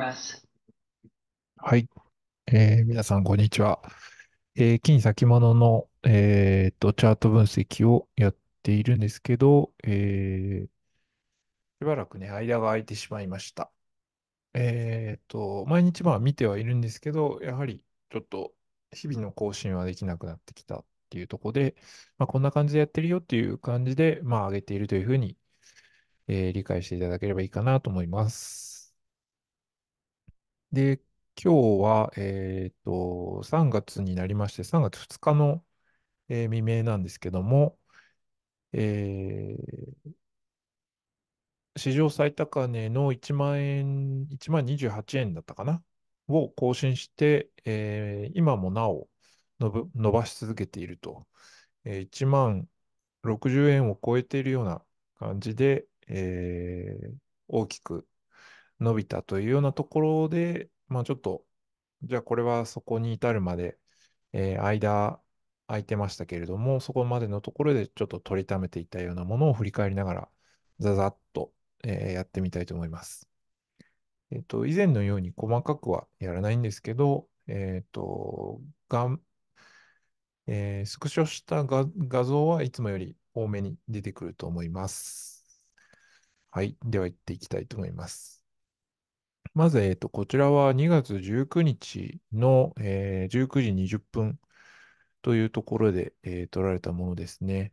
ます。はい。えー、皆さん、こんにちは。えー、金先物の、えー、っと、チャート分析をやっているんですけど、えー、しばらくね、間が空いてしまいました。えっと、毎日まあ見てはいるんですけど、やはりちょっと日々の更新はできなくなってきたっていうところで、まあ、こんな感じでやってるよっていう感じで、まあ上げているというふうに、えー、理解していただければいいかなと思います。で、今日は、えっと、3月になりまして、3月2日の、えー未明なんですけども、えー史上最高値の1万円、1万28円だったかなを更新して、えー今もなおのぶ伸ばし続けていると、えー1万60円を超えているような感じで、えー大きく伸びたというようなところで、まあ、ちょっと、じゃあこれはそこに至るまで、えー、間空いてましたけれども、そこまでのところでちょっと取りためていたようなものを振り返りながら、ざざっと、えー、やってみたいと思います。えっ、ー、と、以前のように細かくはやらないんですけど、えっ、と、がえスクショした画像はいつもより多めに出てくると思います。はい。では、行っていきたいと思います。まず、えっと、こちらは2月19日の、えー、19時20分というところで、えー、撮られたものですね。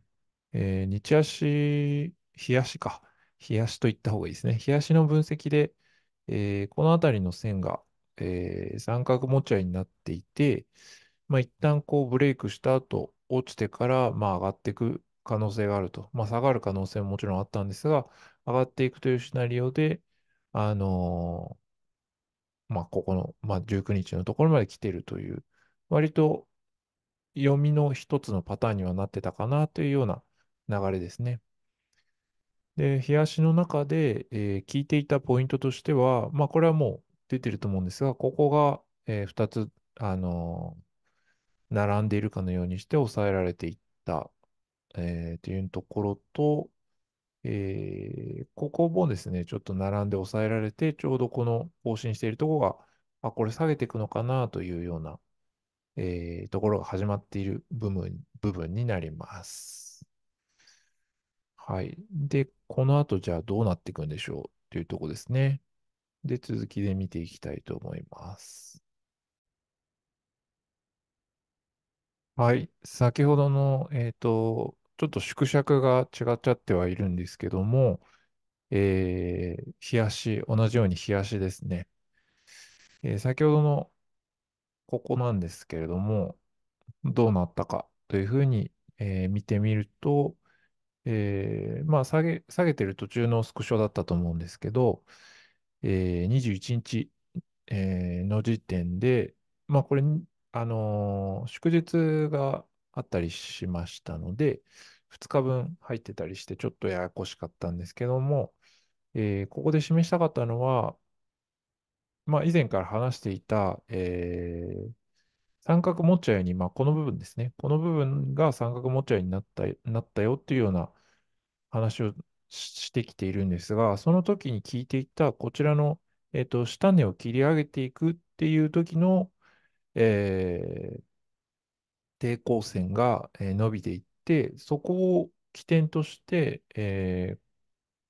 えー、日足、日足か。日足と言った方がいいですね。日足の分析で、えー、この辺りの線が、えー、三角持ち合いになっていて、まあ、一旦こうブレイクした後、落ちてから、まあ、上がっていく可能性があると。まあ、下がる可能性ももちろんあったんですが、上がっていくというシナリオで、あのー、まあ、ここの、まあ、19日のところまで来てるという、割と読みの一つのパターンにはなってたかなというような流れですね。で、冷やしの中で、えー、聞いていたポイントとしては、まあ、これはもう出てると思うんですが、ここが、えー、2つ、あのー、並んでいるかのようにして抑えられていった、えー、というところと、えー、ここもですね、ちょっと並んで抑えられて、ちょうどこの更新しているところが、あ、これ下げていくのかなというような、えー、ところが始まっている部分部分になります。はい。で、この後じゃあどうなっていくんでしょうというところですね。で、続きで見ていきたいと思います。はい。先ほどの、えっ、ー、と、ちょっと縮尺が違っちゃってはいるんですけども、えー、冷やし、同じように冷やしですね。えー、先ほどのここなんですけれども、どうなったかというふうに、えー、見てみると、えー、まあ下げ、下げてる途中のスクショだったと思うんですけど、えー、21日、えー、の時点で、まあこれ、あのー、祝日があったりしましたので、2日分入ってたりして、ちょっとややこしかったんですけども、えー、ここで示したかったのは、まあ、以前から話していた、えー、三角持っちゃうように、まあ、この部分ですね。この部分が三角持っちゃいになったなったよっていうような話をしてきているんですが、その時に聞いていたこちらの、えーと、と下根を切り上げていくっていう時の、えー、抵抗線が、伸びていって、そこを起点として、えー、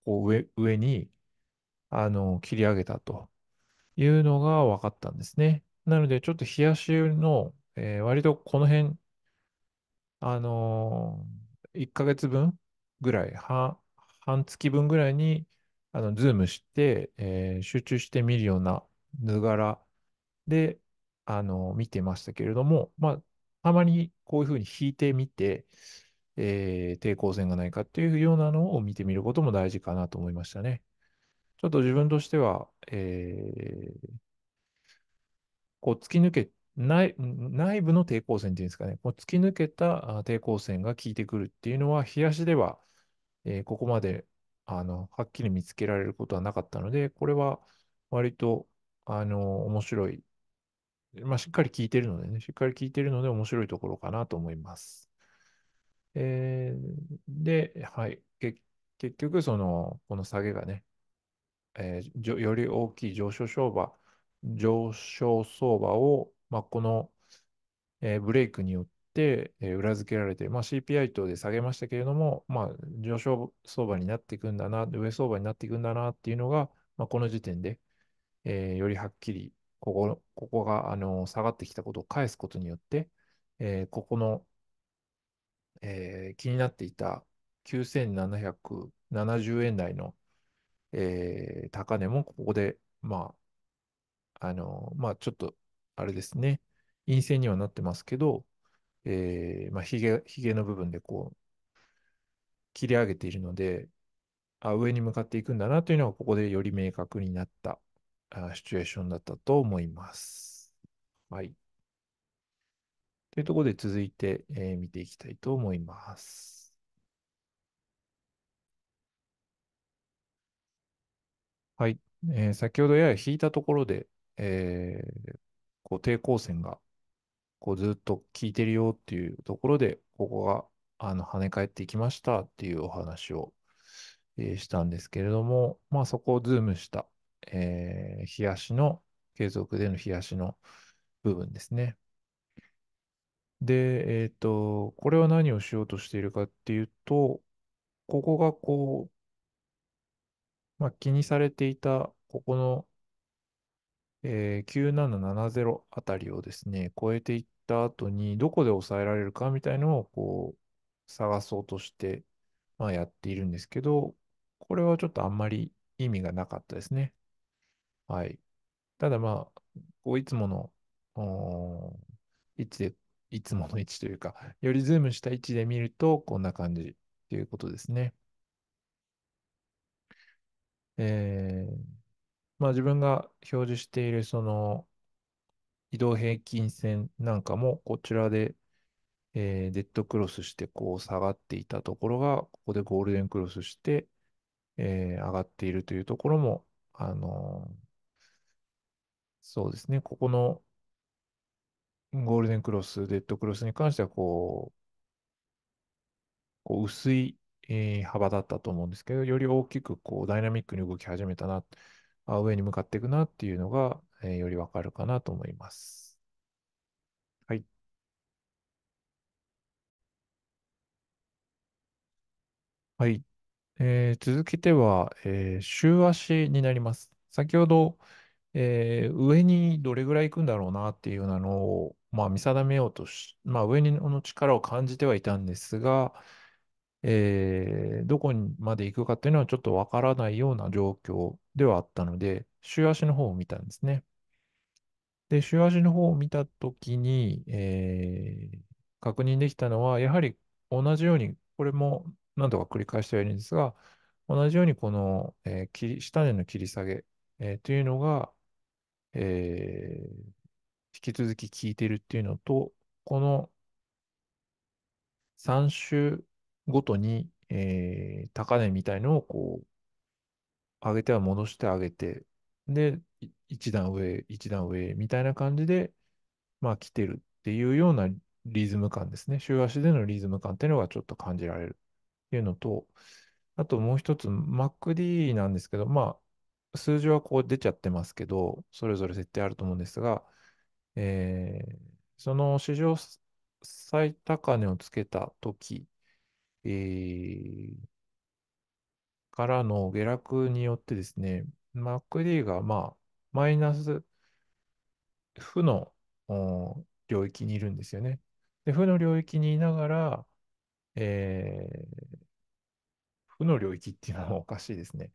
こう上上にあの切り上げたというのが分かったんですね。なので、ちょっと冷やしの、えー、割とこの辺、あのー、1ヶ月分ぐらい、半月分ぐらいに、あのズームして、えー、集中して見るような図柄で、あの見てましたけれども、まあ、たまにこういうふうに引いてみて、えー、抵抗線がないかっていうようなのを見てみることも大事かなと思いましたね。ちょっと自分としては、えー、こう突き抜け内、内部の抵抗線っていうんですかね、こう突き抜けた抵抗線が効いてくるっていうのは、冷やしでは、えー、ここまであのはっきり見つけられることはなかったので、これは割とあの面白いまあ、しっかり聞いてるのでね、しっかり聞いてるので面白いところかなと思います。えー、で、はい、結局、その、この下げがね、えー、より大きい上昇相場、上昇相場を、まあ、この、えー、ブレイクによって、えー、裏付けられて、まあ、CPI 等で下げましたけれども、まあ、上昇相場になっていくんだな、上相場になっていくんだなっていうのが、まあ、この時点で、えー、よりはっきりここここがあの下がってきたことを返すことによって、えー、ここの、えー、気になっていた9770円台の、えー、高値もここで、まあ、あの、まあ、ちょっと、あれですね、陰性にはなってますけど、えー、まあ、ひげ、ひげの部分でこう、切り上げているので、あ、上に向かっていくんだなというのが、ここでより明確になったあシチュエーションだったと思います。はい。というところで続いて、えー、見ていきたいと思います。はい。えー、先ほどやや引いたところで、えー、こう抵抗線がこうずっと効いてるよっていうところで、ここがあの跳ね返っていきましたっていうお話を、えー、したんですけれども、まあ、そこをズームしたえー、冷やしの、継続での冷やしの部分ですね。で、えっ、ー、と、これは何をしようとしているかっていうと、ここがこう、まあ、気にされていた、ここの、えー、9770あたりをですね、超えていった後に、どこで抑えられるかみたいのを、こう、探そうとして、まあ、やっているんですけど、これはちょっとあんまり意味がなかったですね。はい。ただまあ、こういつもの、位置で、いつもの位置というか、よりズームした位置で見ると、こんな感じということですね。えー、まあ自分が表示しているその移動平均線なんかも、こちらで、えーデッドクロスしてこう下がっていたところが、ここでゴールデンクロスして、えー上がっているというところも、あのーそうですね、ここのゴールデンクロス、デッドクロスに関してはこう、こう薄い、えー、幅だったと思うんですけど、より大きくこうダイナミックに動き始めたな、あ上に向かっていくなっていうのが、えー、よりわかるかなと思います。はい。はい。えー続けては、えー週足になります。先ほど、えー、上にどれぐらい行くんだろうなっていうようなのを、まあ、見定めようとし、まあ、上の力を感じてはいたんですが、えー、どこまで行くかっていうのはちょっとわからないような状況ではあったので、週足の方を見たんですね。で、週足の方を見たときに、えー、確認できたのは、やはり同じように、これも何度か繰り返してはいるんですが、同じようにこの、えー、下根の切り下げ、えー、というのが、えー、引き続き聞いてるっていうのと、この3週ごとに、えー、高値みたいのをこう、上げては戻して上げて、で、一段上、一段上みたいな感じで、まあ来てるっていうようなリズム感ですね。週足でのリズム感っていうのがちょっと感じられるっていうのと、あともう一つ MacD なんですけど、まあ数字はこう出ちゃってますけど、それぞれ設定あると思うんですが、えー、その史上最高値をつけた時、えー、からの下落によってですね、MacD がまあマイナス負の領域にいるんですよね。で負の領域にいながら、えー、負の領域っていうのはおかしいですね。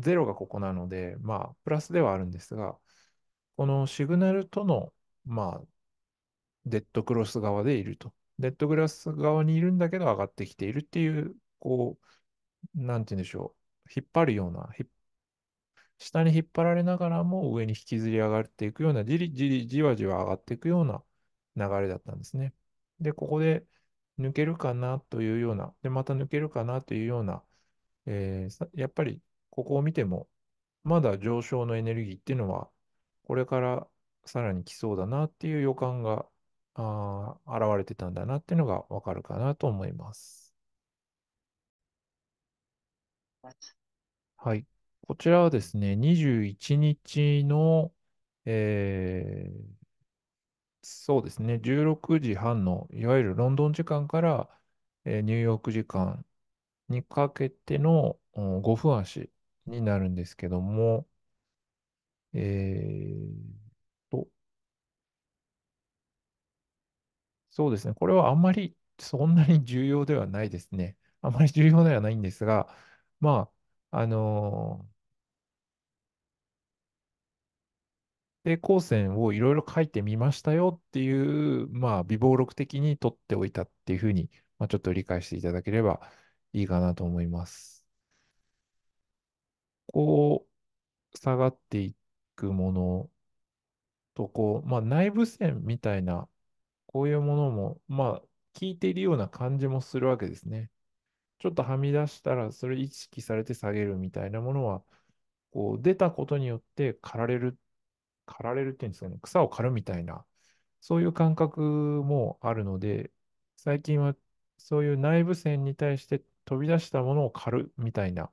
0がここなので、まあ、プラスではあるんですが、このシグナルとの、まあ、デッドクロス側でいると。デッドクロス側にいるんだけど上がってきているっていう、こう、なんて言うんでしょう。引っ張るような、下に引っ張られながらも上に引きずり上がっていくような、じりじりじわじわ上がっていくような流れだったんですね。で、ここで抜けるかなというような、で、また抜けるかなというような、えー、やっぱりここを見ても、まだ上昇のエネルギーっていうのは、これからさらに来そうだなっていう予感が、あ現れてたんだなっていうのがわかるかなと思います。はい。こちらはですね、21日の、えー、そうですね、16時半の、いわゆるロンドン時間から、えー、ニューヨーク時間にかけての5分足になるんですけども、えーと、そうですね、これはあんまりそんなに重要ではないですね。あんまり重要ではないんですが、まあ、あのー、平行線をいろいろ書いてみましたよっていう、まあ、微暴録的に取っておいたっていうふうに、まあ、ちょっと理解していただければいいかなと思います。こう、下がっていくものと、こう、まあ、内部線みたいな、こういうものも、まあ、効いているような感じもするわけですね。ちょっとはみ出したら、それ意識されて下げるみたいなものは、こう、出たことによって刈られる、刈られるっていうんですかね、草を刈るみたいな、そういう感覚もあるので、最近はそういう内部線に対して飛び出したものを刈るみたいな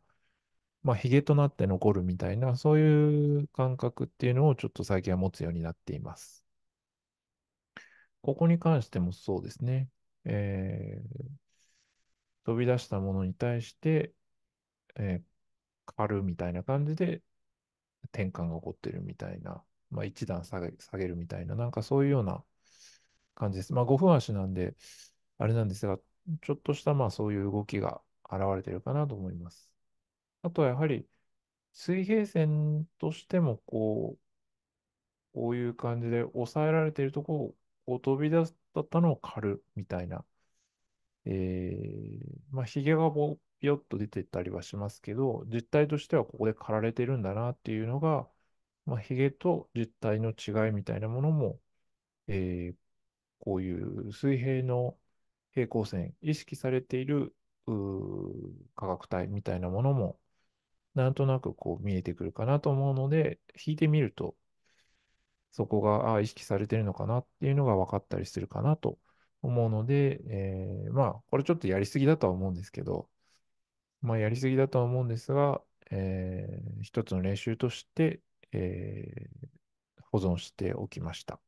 まあ、ヒゲとなって残るみたいな、そういう感覚っていうのをちょっと最近は持つようになっています。ここに関してもそうですね。えー、飛び出したものに対して、えー、るみたいな感じで転換が起こってるみたいな、まあ、一段下げ下げるみたいな、なんかそういうような感じです。まあ、5分足なんで、あれなんですが、ちょっとしたまあそういう動きが現れてるかなと思います。あとはやはり、水平線としても、こう、こういう感じで抑えられているところをこう飛び出したのを狩るみたいな。えー、まあ、ヒゲがぼぴよっと出てたりはしますけど、実態としてはここで狩られてるんだなっていうのが、まあ、ヒゲと実態の違いみたいなものも、えー、こういう水平の平行線、意識されている価格帯みたいなものも、なんとなくこう見えてくるかなと思うので、弾いてみると、そこがあ意識されてるのかなっていうのが分かったりするかなと思うので、えー、まあ、これちょっとやりすぎだとは思うんですけど、まあ、やりすぎだとは思うんですが、えー、一つの練習として、えー、保存しておきました。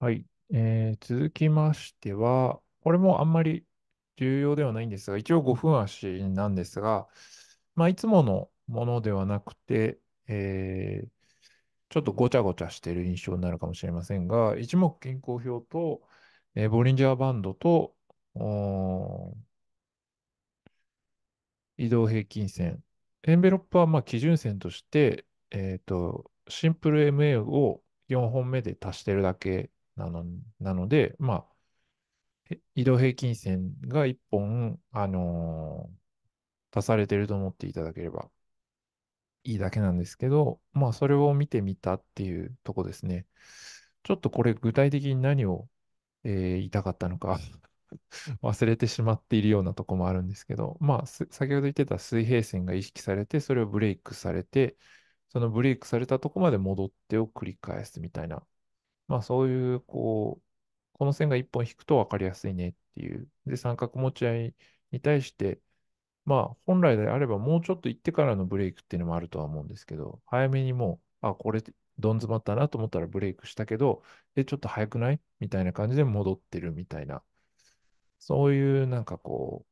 はい。えー続きましては、これもあんまり重要ではないんですが、一応5分足なんですが、まあ、いつものものではなくて、えーちょっとごちゃごちゃしてる印象になるかもしれませんが、一目均衡表と、えーボリンジャーバンドと、移動平均線。エンベロップはまあ基準線として、えーと、シンプル MA を4本目で足してるだけなのなので、まあ、移動平均線が1本、あのー、足されてると思っていただければいいだけなんですけど、まあ、それを見てみたっていうとこですね。ちょっとこれ具体的に何を、えー、言いたかったのか 忘れてしまっているようなとこもあるんですけど、まあ、先ほど言ってた水平線が意識されて、それをブレイクされて、そのブレイクされたとこまで戻ってを繰り返すみたいなまあそういう、こう、この線が1本引くと分かりやすいねっていう。で、三角持ち合いに対して、まあ本来であればもうちょっと行ってからのブレイクっていうのもあるとは思うんですけど、早めにもう、あ、これどん詰まったなと思ったらブレイクしたけど、え、ちょっと早くないみたいな感じで戻ってるみたいな。そういうなんかこ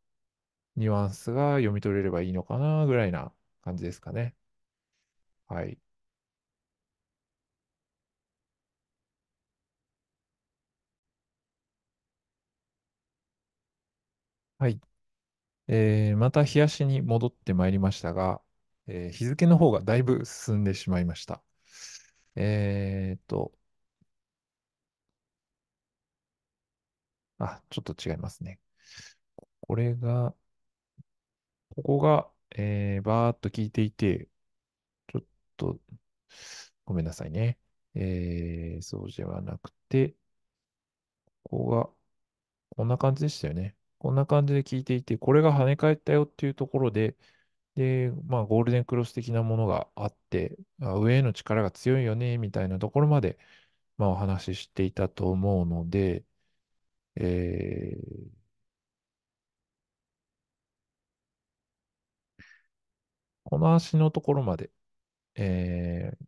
う、ニュアンスが読み取れればいいのかなぐらいな感じですかね。はい。はい。えーまた冷やしに戻ってまいりましたが、えー日付の方がだいぶ進んでしまいました。えーっと、あ、ちょっと違いますね。これが、ここが、えーバーっと聞いていて、ちょっと、ごめんなさいね。えーそうではなくて、ここが、こんな感じでしたよね。こんな感じで聞いていて、これが跳ね返ったよっていうところで、で、まあ、ゴールデンクロス的なものがあって、あ上への力が強いよね、みたいなところまで、まあ、お話ししていたと思うので、えー、この足のところまで、えー、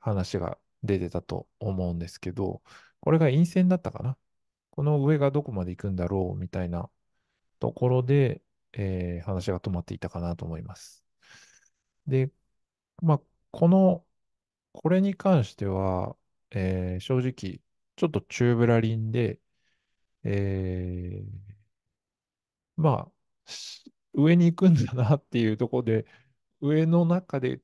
話が出てたと思うんですけど、これが陰線だったかなこの上がどこまで行くんだろうみたいなところで、えー、話が止まっていたかなと思います。で、まあ、この、これに関しては、えー、正直、ちょっとチューブラリンで、えー、まあ、上に行くんだなっていうところで、上の中で、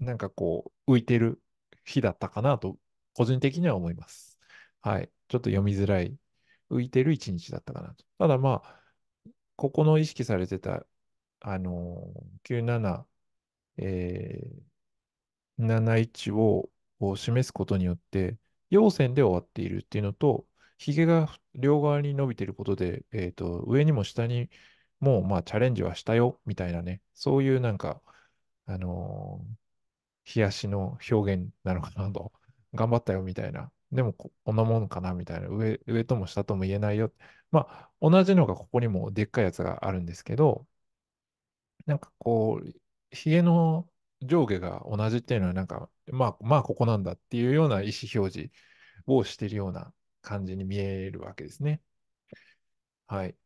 なんかこう、浮いてる日だったかなと、個人的には思います。はい。ちょっと読みづらい、浮いてる一日だったかなと。ただまあ、ここの意識されてた、あのー、97、えー、71をを示すことによって、陽線で終わっているっていうのと、ひげが両側に伸びていることで、えーと、上にも下にもまあチャレンジはしたよみたいなね、そういうなんか、あのー、冷やしの表現なのかなと、頑張ったよみたいなでもこんなもんかなみたいな上、上とも下とも言えないよ。まあ、同じのがここにもでっかいやつがあるんですけど、なんかこう、ヒゲの上下が同じっていうのは、なんか、まあ、まあ、ここなんだっていうような意思表示をしているような感じに見えるわけですね。はい。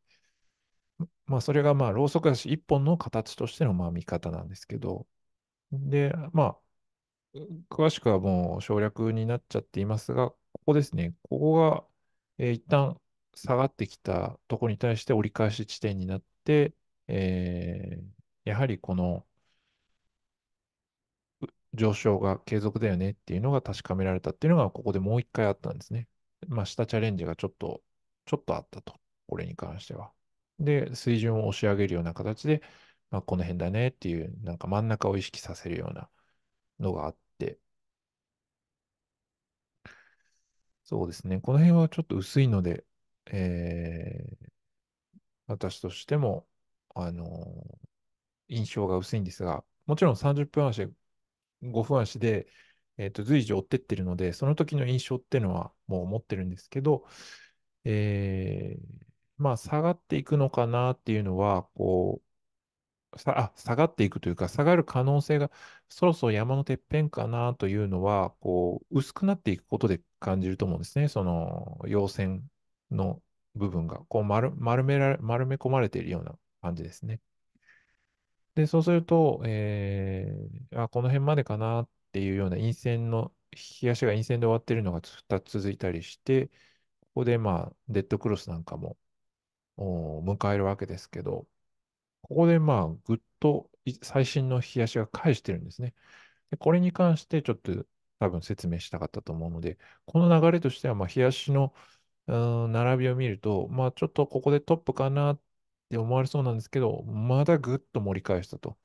まあ、それがまあ、ろうそく足一本の形としてのまあ見方なんですけど、で、まあ、詳しくはもう省略になっちゃっていますが、ここですね、ここが、えー、一旦下がってきたとこに対して折り返し地点になって、えー、やはりこの上昇が継続だよねっていうのが確かめられたっていうのが、ここでもう一回あったんですね。まあ、下チャレンジがちょっと、ちょっとあったと。これに関しては。で、水準を押し上げるような形で、まあ、この辺だねっていう、なんか真ん中を意識させるようなのがあっそうですね。この辺はちょっと薄いので、えー、私としても、あのー、印象が薄いんですが、もちろん30分足、5分足で、えー、と随時追ってってるので、その時の印象っていうのはもう持ってるんですけど、えー、まあ、下がっていくのかなっていうのは、こう、さ、あ、下がっていくというか、下がる可能性が、そろそろ山のてっぺんかなというのは、こう、薄くなっていくことで感じると思うんですね。その、陽線の部分が、こう丸、丸められ、丸め込まれているような感じですね。で、そうすると、えー、あ、この辺までかなっていうような陰線の、冷やが陰線で終わっているのが2つ続いたりして、ここでまあ、デッドクロスなんかも迎えるわけですけど、ここでまあ、ぐっと最新の冷やしが返してるんですね。でこれに関してちょっと多分説明したかったと思うので、この流れとしては、まあ、冷やしの、うん、並びを見ると、まあ、ちょっとここでトップかなって思われそうなんですけど、まだぐっと盛り返したと。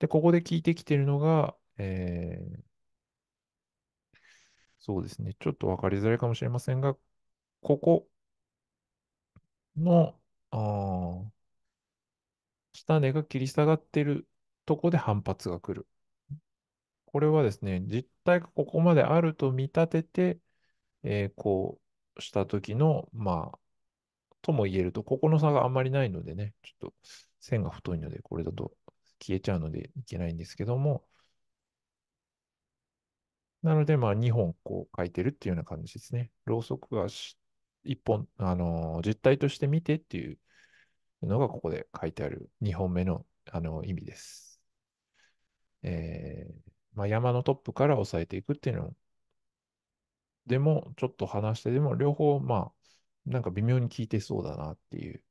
で、ここで効いてきてるのが、えー、そうですね、ちょっと分かりづらいかもしれませんが、ここの、あ下値が切り下がってるとこで反発が来る。これはですね、実体がここまであると見立てて、えー、こうした時の、まあ、とも言えると、ここの差があんまりないのでね、ちょっと線が太いので、これだと消えちゃうのでいけないんですけども、なので、まあ、2本こう書いてるっていうような感じですね。ろうそくが1本、あのー、実体として見てっていうのがここで書いてある2本目のあの意味です。えーまあ、山のトップから押さえていくっていうのでも、ちょっと話してでも、両方、まあ、なんか微妙に聞いてそうだなっていう。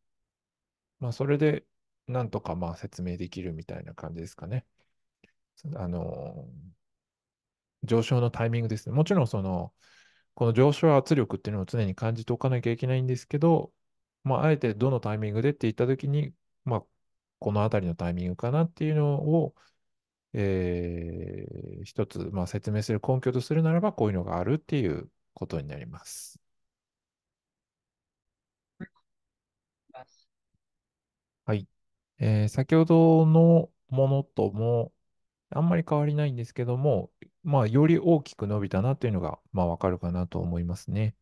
まあ、それで、なんとかまあ説明できるみたいな感じですかね。あのー、上昇のタイミングですね。もちろん、その、この上昇圧力っていうのを常に感じておかなきゃいけないんですけど、まあ、あえてどのタイミングでって言ったときに、まあ、このあたりのタイミングかなっていうのを、えー、一つ、まあ、説明する根拠とするならば、こういうのがあるっていうことになります。はい。えー、先ほどのものとも、あんまり変わりないんですけども、まあ、より大きく伸びたなというのが、まあ、わかるかなと思いますね。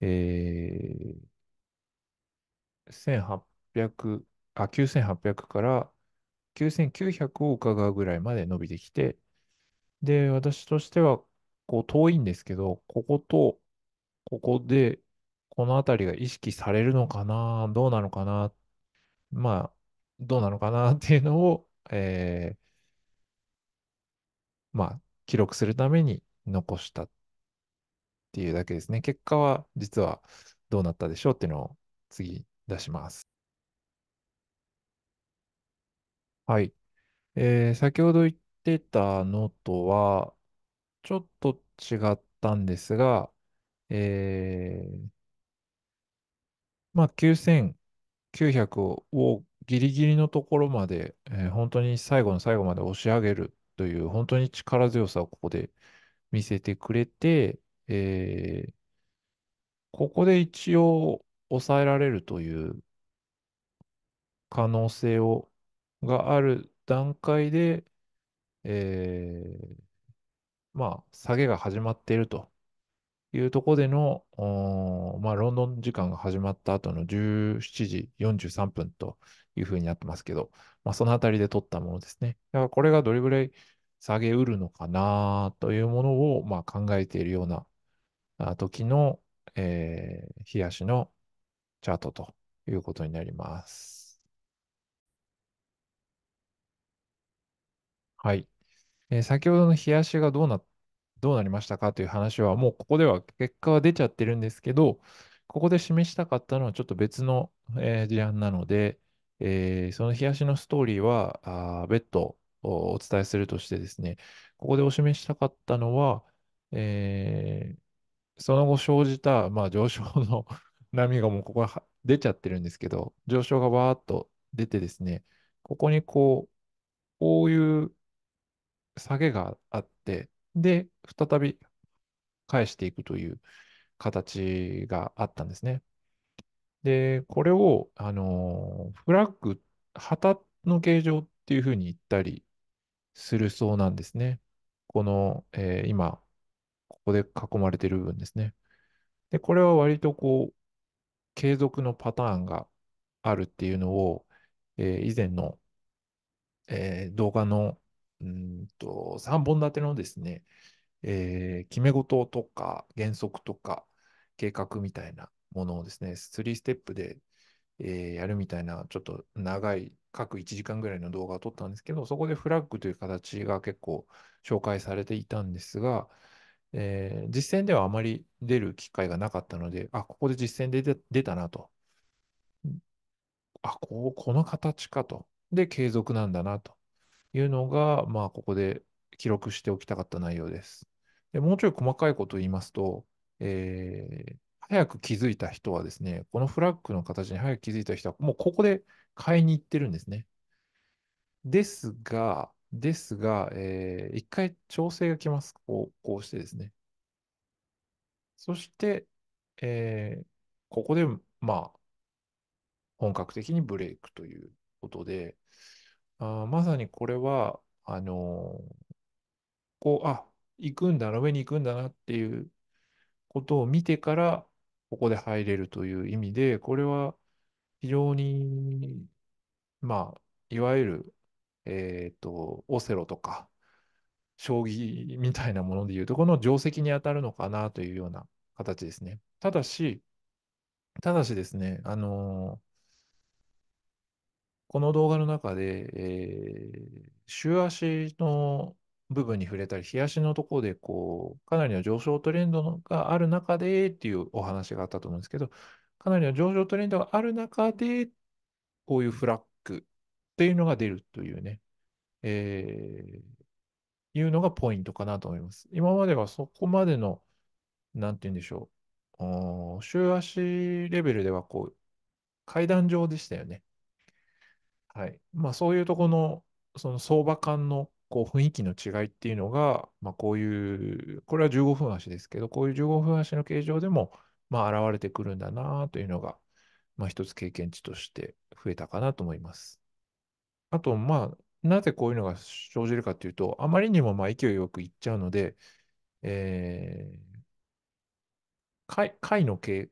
えーあ9800から9900を伺うぐらいまで伸びてきて、で、私としては、こう、遠いんですけど、ここと、ここで、この辺りが意識されるのかな、どうなのかな、まあ、どうなのかなっていうのを、えー、まあ、記録するために残したっていうだけですね。結果は、実はどうなったでしょうっていうのを、次、出します。はい。えー先ほど言ってたのとは、ちょっと違ったんですが、えーまあ、9900ををギリギリのところまで、えー本当に最後の最後まで押し上げるという、本当に力強さをここで見せてくれて、えーここで一応抑えられるという可能性をがある段階で、えー、まあ、下げが始まっているというところでの、まあ、ロンドン時間が始まった後の17時43分というふうになってますけど、まあ、そのあたりで取ったものですね。だからこれがどれぐらい下げうるのかなというものを、まあ、考えているような時の、えー、日足のチャートということになります。はい。えー、先ほどの冷やしがどうな、どうなりましたかという話は、もうここでは結果は出ちゃってるんですけど、ここで示したかったのはちょっと別の、えー、事案なので、えー、その冷やしのストーリーはあ別途お伝えするとしてですね、ここでお示したかったのは、えー、その後生じた、まあ、上昇の波がもうここは出ちゃってるんですけど、上昇がわーっと出てですね、ここにこう、こういう下げがあって、で、再び返していくという形があったんですね。で、これを、あのフラッグ、旗の形状っていうふうに言ったりするそうなんですね。この、えー、今、ここで囲まれている部分ですね。で、これは割とこう、継続のパターンがあるっていうのを、えー、以前の、えー、動画のうんと3本立てのですね、えー、決め事とか原則とか計画みたいなものをですね、3ステップで、えー、やるみたいな、ちょっと長い、各1時間ぐらいの動画を撮ったんですけど、そこでフラッグという形が結構紹介されていたんですが、えー、実践ではあまり出る機会がなかったので、あ、ここで実践で出たなと。あ、こう、この形かと。で、継続なんだなというのが、まあ、ここで記録しておきたかった内容です。でもうちょい細かいことを言いますと、えー、早く気づいた人はですね、このフラッグの形に早く気づいた人は、もうここで買いに行ってるんですね。ですが、ですが、えー、一回調整がきます。こう、こうしてですね。そして、えー、ここで、まあ、本格的にブレイクということで、あまさにこれは、あのー、こう、あ、行くんだな、上に行くんだなっていうことを見てから、ここで入れるという意味で、これは非常に、まあ、いわゆるえっ、ー、と、オセロとか、将棋みたいなものでいうとこの定石に当たるのかなというような形ですね。ただし、ただしですね、あのーこの動画の中で、えー、週足の部分に触れたり、日足のところで、こう、かなりの上昇トレンドがある中でっていうお話があったと思うんですけど、かなりの上昇トレンドがある中で、こういうフラッグっていうのが出るというね、えー、いうのがポイントかなと思います。今まではそこまでの、なんて言うんでしょう、週足レベルではこう、階段状でしたよね。はい。まあそういうとこの、その相場感のこう雰囲気の違いっていうのが、まあこういう、これは15分足ですけど、こういう15分足の形状でも、まあ現れてくるんだなというのが、まあ一つ経験値として増えたかなと思います。あと、まあ、なぜこういうのが生じるかというと、あまりにもまあ勢いよくいっちゃうので、えー、貝の系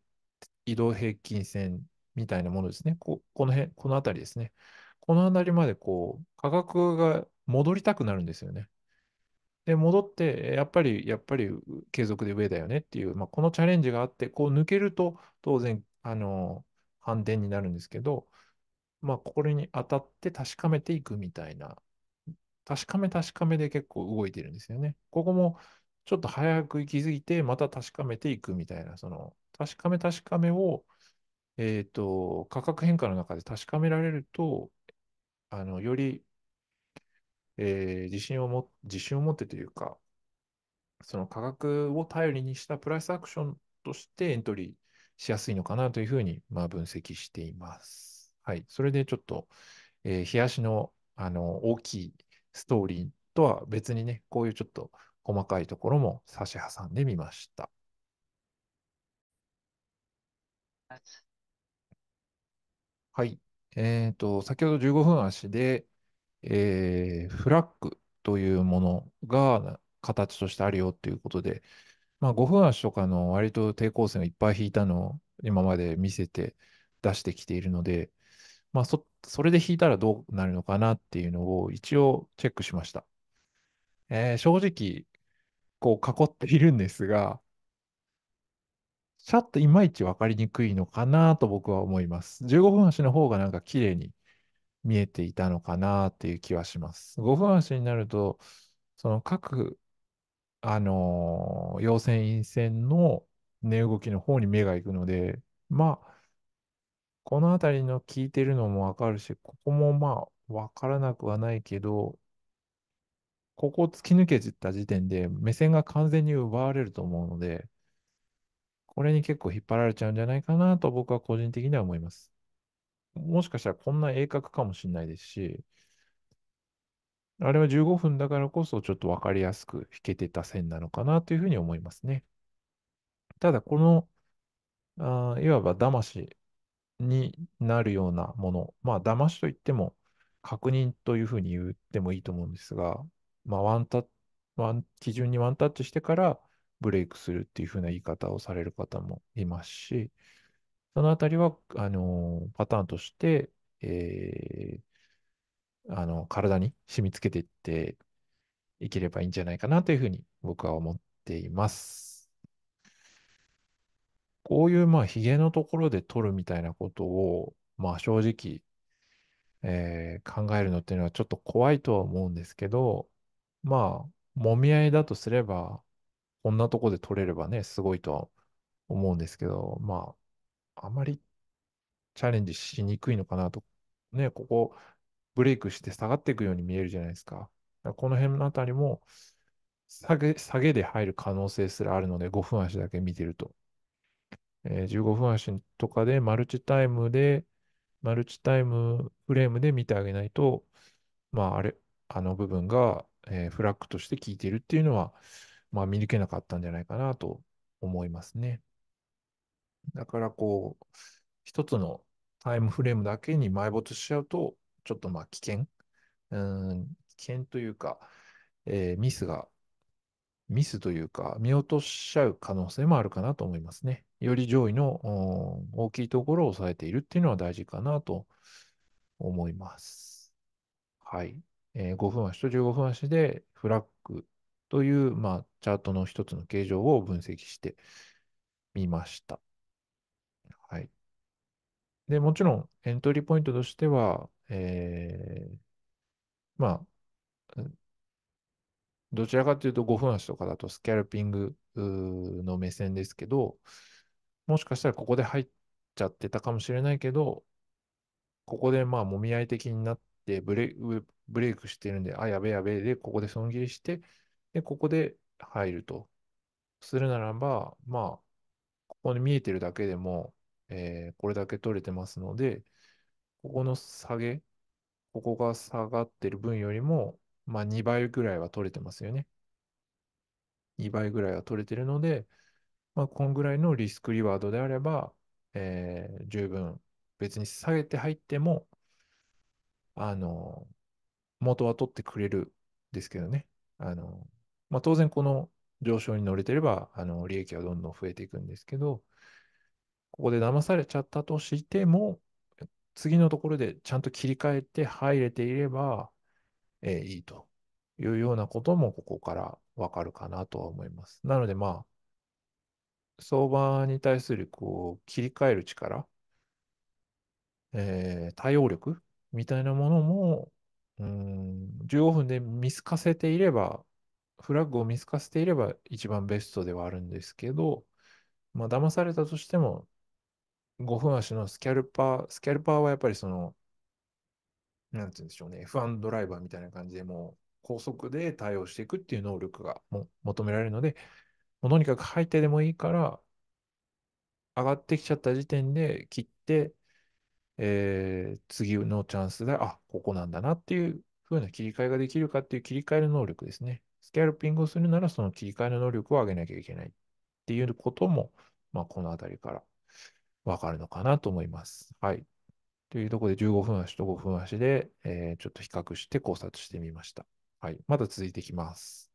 移動平均線みたいなものですね。ここの辺、この辺りですね。この辺りまでこう、価格が戻りたくなるんですよね。で、戻って、やっぱり、やっぱり継続で上だよねっていう、まあ、このチャレンジがあって、こう抜けると、当然、あの、反転になるんですけど、まあ、これに当たって確かめていくみたいな、確かめ確かめで結構動いてるんですよね。ここもちょっと早く行き過ぎて、また確かめていくみたいな、その、確かめ確かめを、えっ、ー、と、価格変化の中で確かめられると、あの、より、えー、自信をも、自信を持ってというか、その価格を頼りにしたプライスアクションとしてエントリーしやすいのかなというふうに、まあ、分析しています。はい、それでちょっと、えー、冷やしのあの大きいストーリーとは別にね、こういうちょっと細かいところも差し挟んでみました。はい。えっ、ー、と、先ほど15分足で、えー、フラッグというものが形としてあるよということで、まあ、5分足とかの割と抵抗線をいっぱい引いたのを今まで見せて出してきているので、まあそ、それで引いたらどうなるのかなっていうのを一応チェックしました。えー、正直、こう囲っているんですが、ちょっといまいち分かりにくいのかなと僕は思います。15分足の方がなんか綺麗に見えていたのかなっていう気はします。5分足になると、その各、あのー、陽線、陰線の値動きの方に目が行くので、まあ、この辺りの聞いてるのもわかるし、ここもまあ、わからなくはないけど、ここを突き抜けてた時点で目線が完全に奪われると思うので、これに結構引っ張られちゃうんじゃないかなと僕は個人的には思います。もしかしたらこんな鋭角かもしれないですし、あれは15分だからこそちょっとわかりやすく引けてた線なのかなというふうに思いますね。ただ、この、あいわば魂、になるようなもの、まあ、騙しといっても、確認というふうに言ってもいいと思うんですが、まあ、ワンタワン基準にワンタッチしてからブレイクするっていうふうな言い方をされる方もいますし、そのあたりは、あのパターンとして、えー、あの体に染みつけていっていければいいんじゃないかなというふうに僕は思っています。こういうまあヒゲのところで取るみたいなことを、まあ正直、えー、考えるのっていうのはちょっと怖いとは思うんですけど、まあ、もみ合いだとすれば、こんなとこで取れればね、すごいとは思うんですけど、まあ、あまりチャレンジしにくいのかなと。ね、ここ、ブレイクして下がっていくように見えるじゃないですか。この辺のあたりも、下げ、下げで入る可能性すらあるので、5分足だけ見てると。えー、15分足とかでマルチタイムで、マルチタイムフレームで見てあげないと、まあ、あれ、あの部分が、えー、フラッグとして効いてるっていうのは、まあ、見抜けなかったんじゃないかなと思いますね。だから、こう、一つのタイムフレームだけに埋没しちゃうと、ちょっとまあ危険、うん、危険というか、えー、ミスがミスというか、見落としちゃう可能性もあるかなと思いますね。より上位の大きいところを抑えているっていうのは大事かなと思います。はい。えー、5分足と15分足でフラッグという、まあ、チャートの一つの形状を分析してみました。はい。で、もちろんエントリーポイントとしては、えー、まあ、どちらかというと5分足とかだとスキャルピングの目線ですけど、もしかしたらここで入っちゃってたかもしれないけど、ここでまあもみ合い的になってブレブレイクしてるんで、あ、やべやべで、ここで損切りして、で、ここで入ると。するならば、まあ、ここに見えてるだけでも、えー、これだけ取れてますので、ここの下げ、ここが下がってる分よりも、まあ2倍ぐらいは取れてますよね。2倍ぐらいは取れてるので、まあこんぐらいのリスクリワードであれば、えー、十分別に下げて入っても、あの、元は取ってくれるんですけどね。あの、まあ当然この上昇に乗れてれば、あの、利益はどんどん増えていくんですけど、ここで騙されちゃったとしても、次のところでちゃんと切り替えて入れていれば、えー、いいというようなこともここからわかるかなとは思います。なのでまあ、相場に対するこう切り替える力、えー、対応力みたいなものも、うん、15分で見透かせていれば、フラッグを見透かせていれば一番ベストではあるんですけど、まあ騙されたとしても、5分足のスキャルパー、スキャルパーはやっぱりそのなんて言うんでしょうね、F1 ドライバーみたいな感じでもう高速で対応していくっていう能力がも求められるので、もうとにかく入ってでもいいから、上がってきちゃった時点で切って、えー、次のチャンスで、あ、ここなんだなっていう風な切り替えができるかっていう切り替える能力ですね。スキャルピングをするならその切り替えの能力を上げなきゃいけないっていうことも、まあ、このあたりからわかるのかなと思います。はい。というところで15分足と5分足で、えー、ちょっと比較して考察してみました。はい。まだ続いていきます。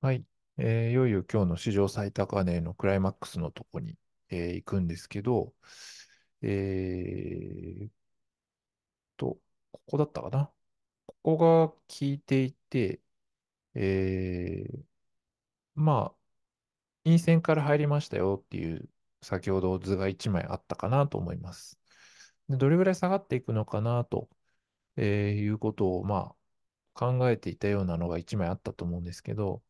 はい。えー、いよいよ今日の史上最高値のクライマックスのとこに、えー、行くんですけど、えー、と、ここだったかな。ここが効いていて、えー、まあ、陰線から入りましたよっていう先ほど図が1枚あったかなと思います。でどれぐらい下がっていくのかなと、えー、いうことを、まあ、考えていたようなのが1枚あったと思うんですけど、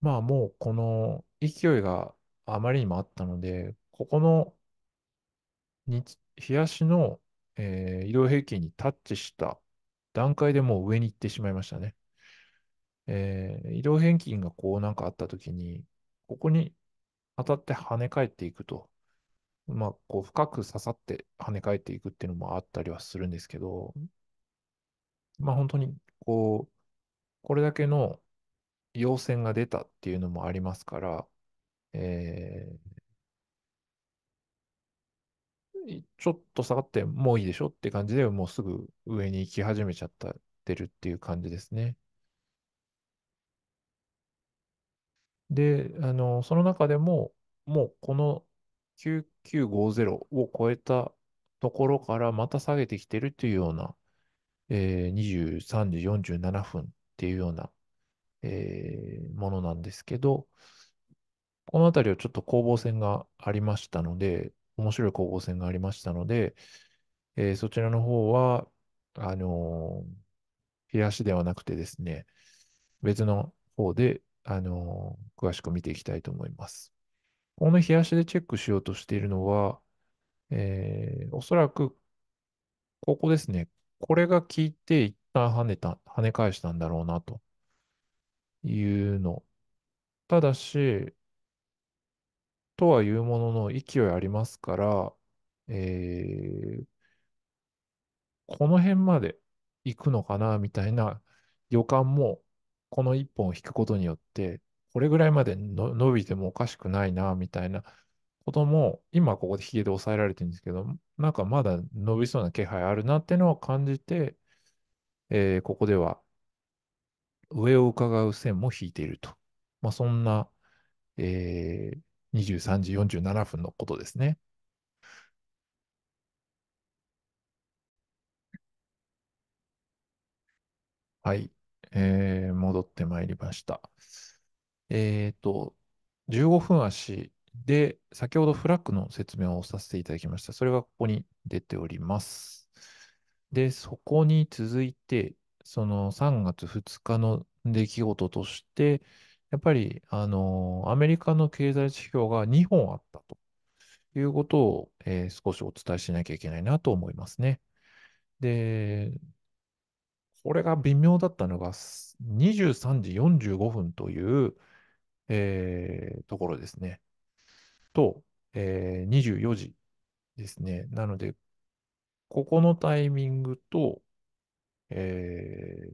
まあもうこの勢いがあまりにもあったので、ここの日日足の、えー、移動平均にタッチした段階でもう上に行ってしまいましたね。えー、移動平均がこうなんかあったときに、ここに当たって跳ね返っていくと、まあ、こう深く刺さって跳ね返っていくっていうのもあったりはするんですけど、まあ本当にこう、これだけの陽線が出たっていうのもありますから、えー、ちょっと下がってもういいでしょって感じでもうすぐ上に行き始めちゃったってるっていう感じですね。で、あの、その中でも、もうこの9950を超えたところからまた下げてきてるというような、えー、23時47分っていうような、えー、ものなんですけど、このあたりはちょっと攻防戦がありましたので、面白い攻防戦がありましたので、えー、そちらの方は、あのー、冷やしではなくてですね、別の方で、あの、詳しく見ていきたいと思います。この冷やしでチェックしようとしているのは、えー、おそらく、ここですね。これが効いて一旦跳ねた、跳ね返したんだろうなというの。ただし、とはいうものの勢いありますから、えー、この辺まで行くのかなみたいな予感もこの一本を引くことによって、これぐらいまで伸びてもおかしくないな、みたいなことも、今ここでヒゲで抑えられてるんですけど、なんかまだ伸びそうな気配あるなっていうのを感じて、えー、ここでは上を伺う線も引いていると。まあ、そんな、えー、23時47分のことですね。はい。えー、戻ってまいりました。えっ、ー、と、15分足で、先ほどフラッグの説明をさせていただきました。それがここに出ております。で、そこに続いて、その3月2日の出来事として、やっぱり、あのー、アメリカの経済指標が2本あったということを、えー、少しお伝えしなきゃいけないなと思いますね。で、これが微妙だったのが23時45分という、えー、ところですね。と、えー、24時ですね。なので、ここのタイミングと、え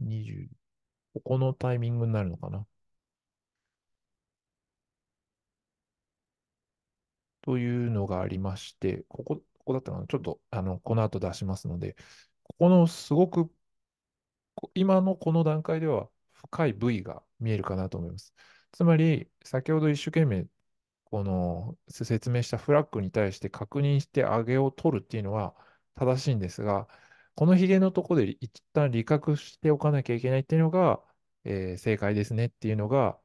ー、20、ここのタイミングになるのかな。というのがありまして、ここ、ここだったかな、ちょっとあのこの後出しますので、ここのすごく、今のこの段階では深い部位が見えるかなと思います。つまり、先ほど一生懸命この説明したフラッグに対して確認して上げを取るっていうのは正しいんですが、このヒゲのとこで一旦理覚しておかなきゃいけないっていうのが、えー、正解ですねっていうのが、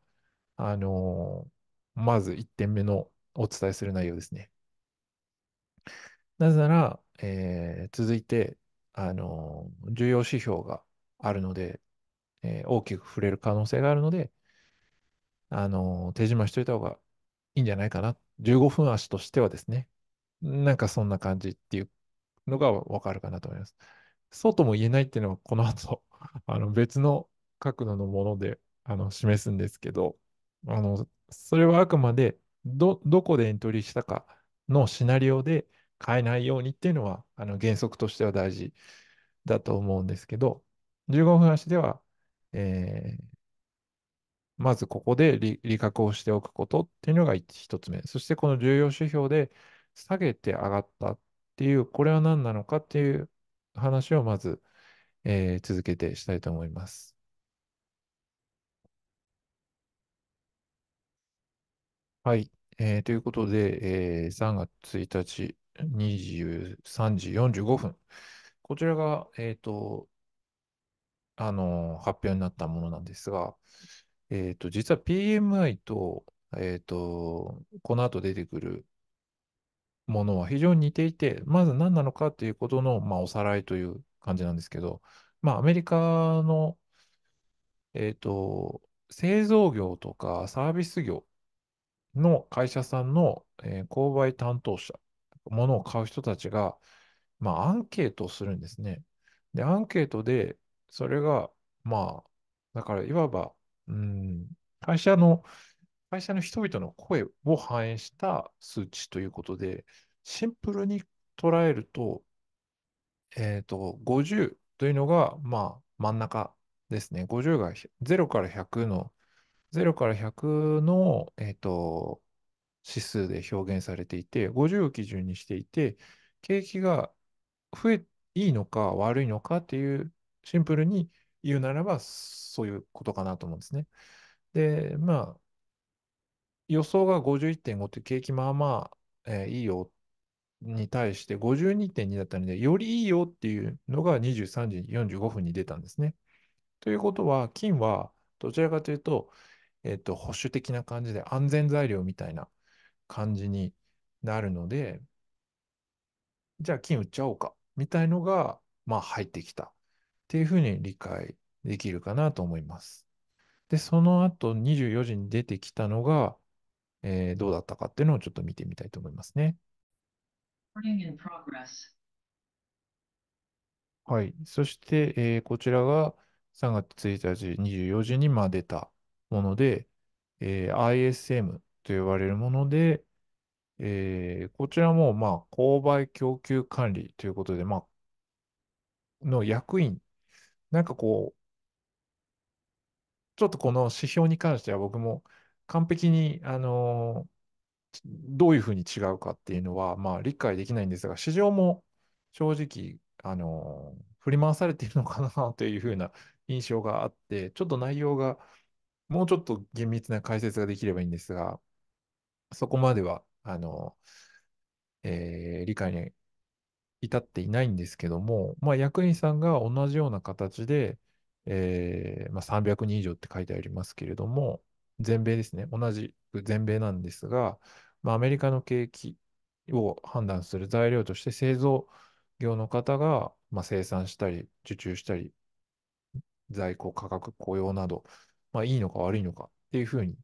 あのー、まず1点目のお伝えする内容ですね。なぜなら、えー、続いて、あのー、重要指標があるので、えー、大きく触れる可能性があるので、あのー、手締ましといた方がいいんじゃないかな。15分足としてはですね。なんかそんな感じっていうのがわかるかなと思います。そうとも言えないっていうのは、この後、あの別の角度のものであの示すんですけど、あの、それはあくまでど、どこでエントリーしたかのシナリオで、変えないようにっていうのは、あの原則としては大事だと思うんですけど、15分足では、えー、まずここで理確をしておくことっていうのが一つ目。そしてこの重要指標で下げて上がったっていう、これは何なのかっていう話をまず、えー、続けてしたいと思います。はい。えー、ということで、えー、3月1日、23時45分。こちらが、えっ、ー、と、あの、発表になったものなんですが、えっ、ー、と、実は PMI と、えっ、ー、と、この後出てくるものは非常に似ていて、まず何なのかということの、まあ、おさらいという感じなんですけど、まあ、アメリカの、えっ、と、製造業とかサービス業の会社さんの、え購買担当者ものを買う人たちが、まあ、アンケートをするんですね。で、アンケートで、それが、まあ、だから、いわば、うん、会社の、会社の人々の声を反映した数値ということで、シンプルに捉えると、えっ、ー、と、50というのが、まあ、真ん中ですね。50が0から100の、0から100の、えっ、ー、と、指数で表現されていて、50を基準にしていて、景気が増え、いいのか悪いのかっていう、シンプルに言うならば、そういうことかなと思うんですね。で、まあ、予想が51.5って景気まあまあ、えー、いいよに対して52.2だったので、よりいいよっていうのが23時45分に出たんですね。ということは、金はどちらかというと、えっ、と、保守的な感じで安全材料みたいな感じになるので、じゃあ金売っちゃおうか、みたいのが、まあ入ってきたっていうふうに理解できるかなと思います。で、その後24時に出てきたのが、えー、どうだったかっていうのをちょっと見てみたいと思いますね。はい。そして、えー、こちらが3月1日24時にまあ出たもので、えー、ISM と呼ばれるもので、えー、こちらも、まあ、購買供給管理ということで、まあ、の役員、なんかこう、ちょっとこの指標に関しては僕も完璧に、あのー、どういうふうに違うかっていうのは、まあ、理解できないんですが、市場も正直、あのー、振り回されているのかなというふうな印象があって、ちょっと内容がもうちょっと厳密な解説ができればいいんですが、そこまでは、あの、えー、理解に至っていないんですけども、まあ、役員さんが同じような形で、えーまあ、300人以上って書いてありますけれども、全米ですね、同じ全米なんですが、まあ、アメリカの景気を判断する材料として製造業の方が、まあ、生産したり、受注したり、在庫、価格、雇用など、まあ、いいのか悪いのかっていうふうに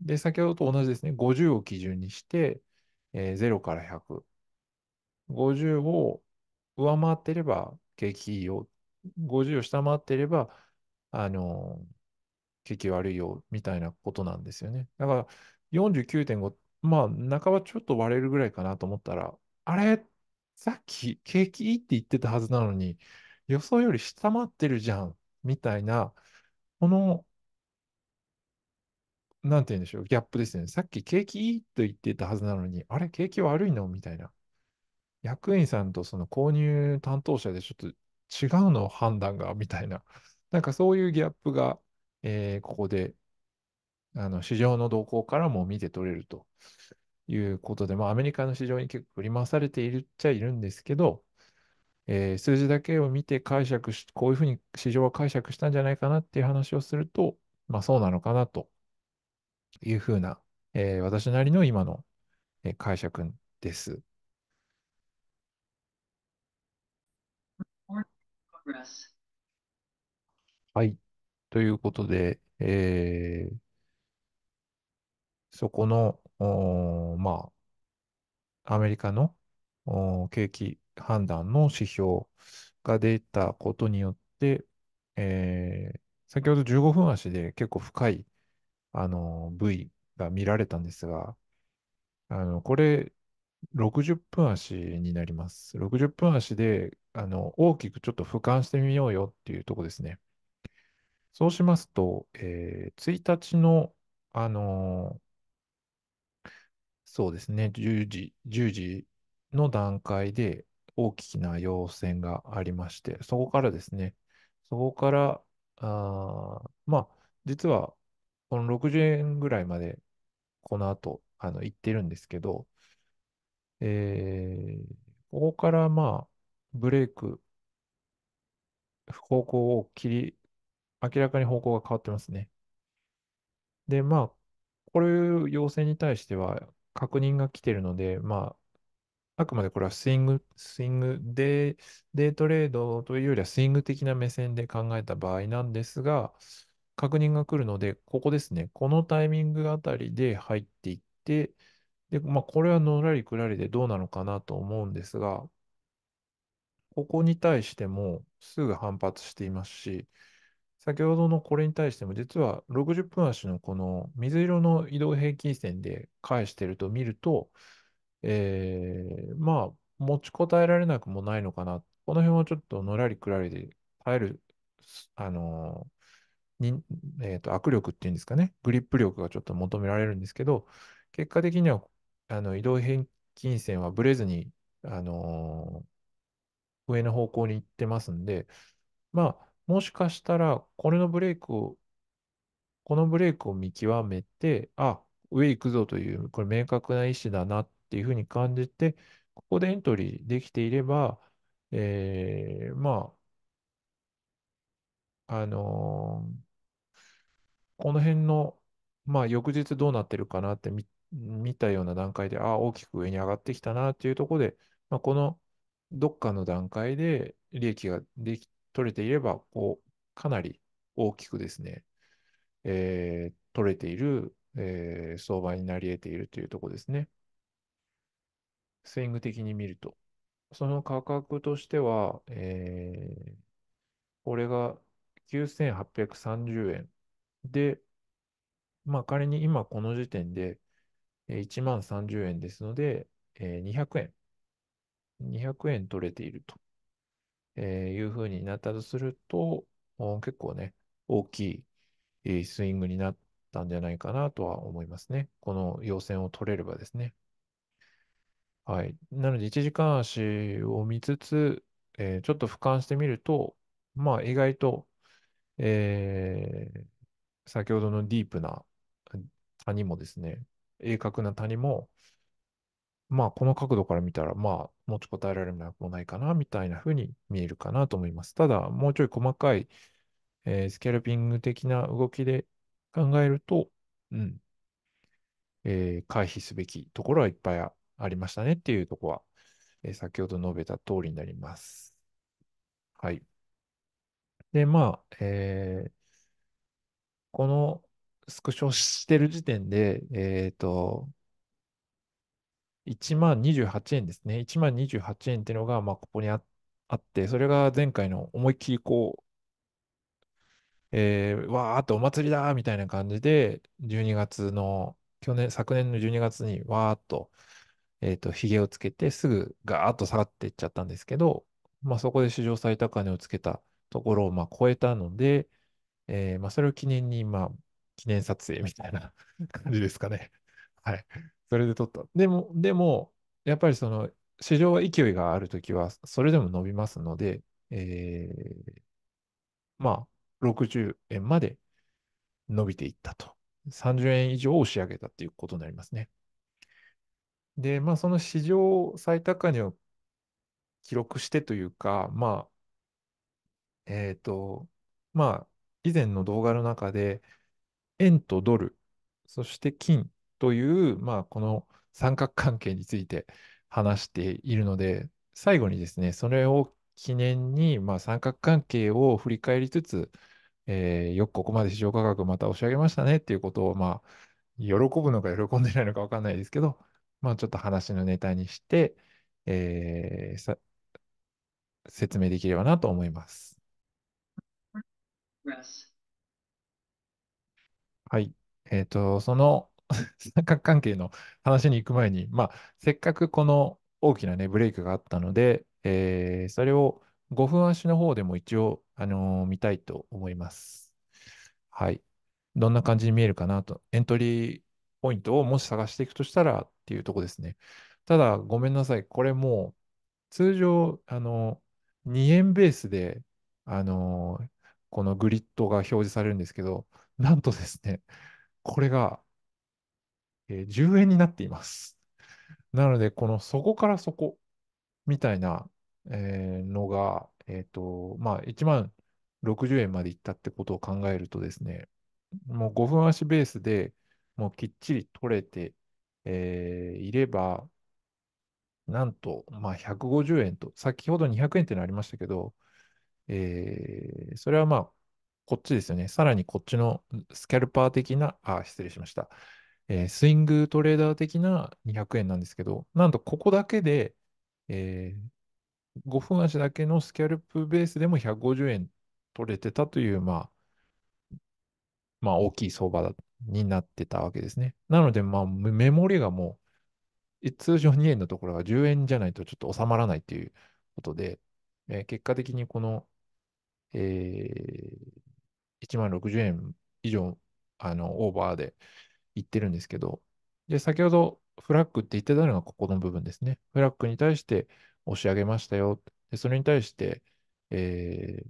で、先ほどと同じですね。50を基準にして、えー、0から100。50を上回ってれば景気いいよ。50を下回ってれば、あのー、景気悪いよ、みたいなことなんですよね。だから49.5、まあ、半ばちょっと割れるぐらいかなと思ったら、あれさっき景気いいって言ってたはずなのに、予想より下回ってるじゃん、みたいな、このなんて言うんでしょう、ギャップですね。さっき景気いいと言ってたはずなのに、あれ、景気悪いのみたいな。役員さんとその購入担当者でちょっと違うの判断が、みたいな。なんかそういうギャップが、えー、ここで、あの、市場の動向からも見て取れるということで、まあ、アメリカの市場に結構振り回されているっちゃいるんですけど、えー、数字だけを見て解釈し、こういうふうに市場は解釈したんじゃないかなっていう話をすると、まあそうなのかなというふうな、えー、私なりの今の、えー、解釈です。はい。ということで、えー、そこの、おまあ、アメリカのお景気判断の指標が出たことによって、えー、先ほど15分足で結構深いあの、V が見られたんですが、あの、これ、60分足になります。60分足で、あの、大きくちょっと俯瞰してみようよっていうとこですね。そうしますと、えー、1日の、あのー、そうですね、10時、10時の段階で大きな陽線がありまして、そこからですね、そこから、あまあ、実はこの60円ぐらいまで、この後、あの、行ってるんですけど、えー、ここからまあ、ブレイク、方向を切り、明らかに方向が変わってますね。で、まあ、こういう要請に対しては確認が来てるので、まあ、あくまでこれはスイング、スイングで、デイトレードというよりはスイング的な目線で考えた場合なんですが、確認が来るので、ここですね。このタイミングあたりで入っていって、で、まあ、これはのらりくらりでどうなのかなと思うんですが、ここに対してもすぐ反発していますし、先ほどのこれに対しても、実は60分足のこの水色の移動平均線で返してると見ると、えー、まあ、持ちこたえられなくもないのかな。この辺はちょっとのらりくらりで耐える、あのに、えー、と握力っていうんですかね、グリップ力がちょっと求められるんですけど、結果的にはあの移動平均線はブレずに、あのー、上の方向に行ってますんで、まあ、もしかしたら、これのブレイクを、このブレイクを見極めて、あ、上行くぞという、これ明確な意思だなっていうふうに感じて、ここでエントリーできていれば、えー、まあ、あのーこの辺の、まあ、翌日どうなってるかなって見たような段階で、ああ、大きく上に上がってきたなっていうところで、まあ、このどっかの段階で利益ができ取れていれば、こう、かなり大きくですね、えー、取れている、えー、相場になり得ているというところですね。スイング的に見ると。その価格としては、えー、これが9830円。で、まあ仮に今この時点で1万30円ですので、200円、200円取れているというふうになったとすると、結構ね、大きいスイングになったんじゃないかなとは思いますね。この要線を取れればですね。はい。なので、1時間足を見つつ、えー、ちょっと俯瞰してみると、まあ、意外と、えー、先ほどのディープな谷もですね、鋭角な谷も、まあ、この角度から見たら、まあ、持ちこたえられなくもないかな、みたいな風に見えるかなと思います。ただ、もうちょい細かい、えー、スキャルピング的な動きで考えると、うん、えー、回避すべきところはいっぱいありましたねっていうところは、えー、先ほど述べた通りになります。はい。で、まあ、えー、このスクショしてる時点で、えっ、ー、と、1万28円ですね。1万28円っていうのが、まあ、ここにあって、それが前回の思いっきりこう、えー、わーっとお祭りだみたいな感じで、12月の、去年、昨年の12月にわーっと、えっ、ー、と、げをつけて、すぐガーッと下がっていっちゃったんですけど、まあ、そこで史上最高値をつけたところを、まあ、超えたので、えー、まあ、それを記念に、まあ、記念撮影みたいな 感じですかね。はい。それで撮った。でも、でも、やっぱりその、市場は勢いがあるときは、それでも伸びますので、えー、まあ、60円まで伸びていったと。30円以上押し上げたっていうことになりますね。で、まあ、その市場最高値を記録してというか、まあ、えっ、ー、と、まあ、以前の動画の中で、円とドル、そして金という、まあ、この三角関係について話しているので、最後にですね、それを記念に、まあ、三角関係を振り返りつつ、えー、よくここまで市場価格また押し上げましたねっていうことを、まあ、喜ぶのか喜んでないのか分かんないですけど、まあ、ちょっと話のネタにして、えー、説明できればなと思います。はい。えっと、その 三角関係の話に行く前に、まあ、せっかくこの大きなね、ブレイクがあったので、えーそれを5分足の方でも一応、あのー見たいと思います。はい。どんな感じに見えるかなと。エントリーポイントをもし探していくとしたらっていうとこですね。ただ、ごめんなさい。これもう、通常、あの、2円ベースで、あの、このグリッドが表示されるんですけど、なんとですね、これが、えー、10円になっています。なので、このそこからそこみたいな、えー、のが、えっ、ー、と、まあ、1万60円までいったってことを考えるとですね、もう5分足ベースでもうきっちり取れて、えー、いれば、なんと、まあ、150円と、先ほど200円ってのありましたけど、えー、それはまあ、こっちですよね。さらにこっちのスキャルパー的な、あ、失礼しました。えー、スイングトレーダー的な200円なんですけど、なんとここだけで、えー、5分足だけのスキャルプベースでも150円取れてたという、まあ、まあ、大きい相場になってたわけですね。なので、まあ、メモリがもう、通常2円のところが10円じゃないとちょっと収まらないということで、えー、結果的にこのえー、1万60円以上あのオーバーでいってるんですけど、で、先ほどフラッグって言ってたのがここの部分ですね。フラッグに対して押し上げましたよ。で、それに対して、えー、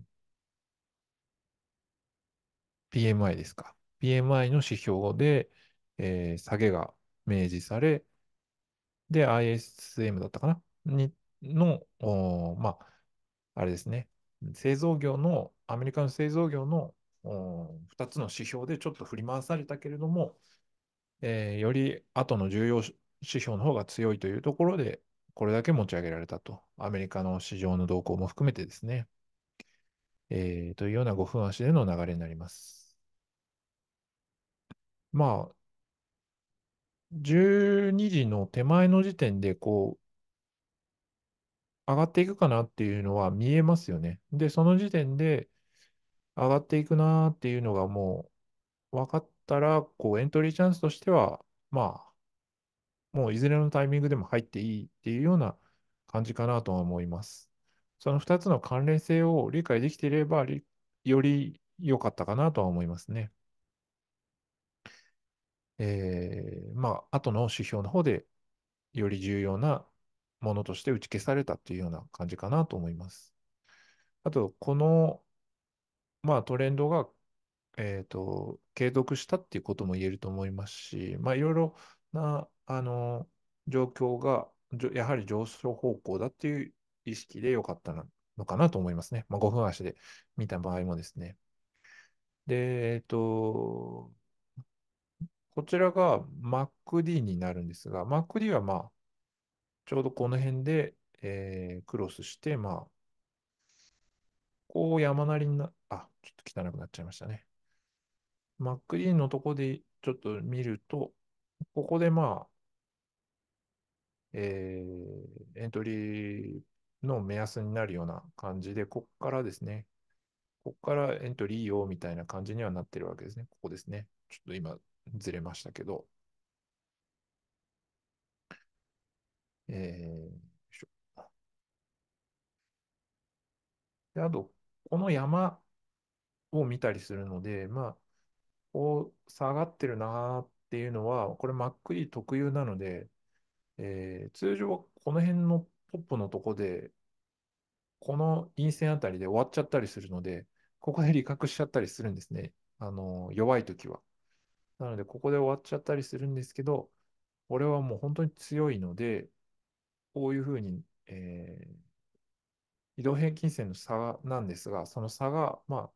PMI ですか。PMI の指標で、えー、下げが明示され、で、ISM だったかなにの、まあ、あれですね、製造業の、アメリカの製造業の2つの指標でちょっと振り回されたけれども、えー、より後の重要指標の方が強いというところで、これだけ持ち上げられたと、アメリカの市場の動向も含めてですね、えー、というような5分足での流れになります。まあ、12時の手前の時点で、こう、上がっていくかなっていうのは見えますよね。で、その時点で上がっていくなっていうのがもう分かったら、こうエントリーチャンスとしては、まあ、もういずれのタイミングでも入っていいっていうような感じかなとは思います。その2つの関連性を理解できていれば、より良かったかなとは思いますね。えー、まあ、後の指標の方で、より重要なものとして打ち消されたっていうような感じかなと思います。あと、この、まあ、トレンドが、えっ、ー、と、継続したっていうことも言えると思いますし、まあ、いろいろな、あの、状況が、やはり上昇方向だっていう意識で良かったのかなと思いますね。まあ、5分足で見た場合もですね。で、えっ、ー、と、こちらが MacD になるんですが、MacD はまあ、ちょうどこの辺で、えー、クロスして、まあ、こう山なりにな、あ、ちょっと汚くなっちゃいましたね。マックリーンのとこでちょっと見ると、ここでまあ、えー、エントリーの目安になるような感じで、こっからですね、こっからエントリーよみたいな感じにはなってるわけですね。ここですね。ちょっと今ずれましたけど、えー、であと、この山を見たりするので、まあ、こう下がってるなっていうのは、これ、マックリ特有なので、えー、通常はこの辺のポップのとこで、この陰線あたりで終わっちゃったりするので、ここで利確しちゃったりするんですね。あの、弱いときは。なので、ここで終わっちゃったりするんですけど、俺はもう本当に強いので、こういうふうに、えー、移動平均線の差なんですが、その差が、まあ、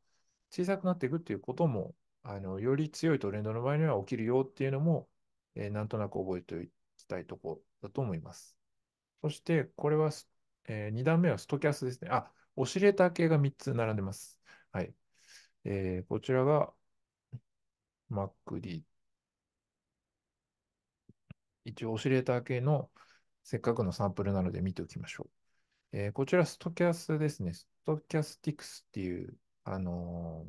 小さくなっていくっていうことも、あのより強いトレンドの場合には起きるよっていうのも、えー、なんとなく覚えておきたいとこだと思います。そして、これは、えー、2段目はストキャスですね。あ、オシレーター系が3つ並んでます。はい。えー、こちらが MacD。一応、オシレーター系の、せっかくのサンプルなので見ておきましょう。えー、こちら、ストキャスですね。ストキャスティクスっていう、あのー、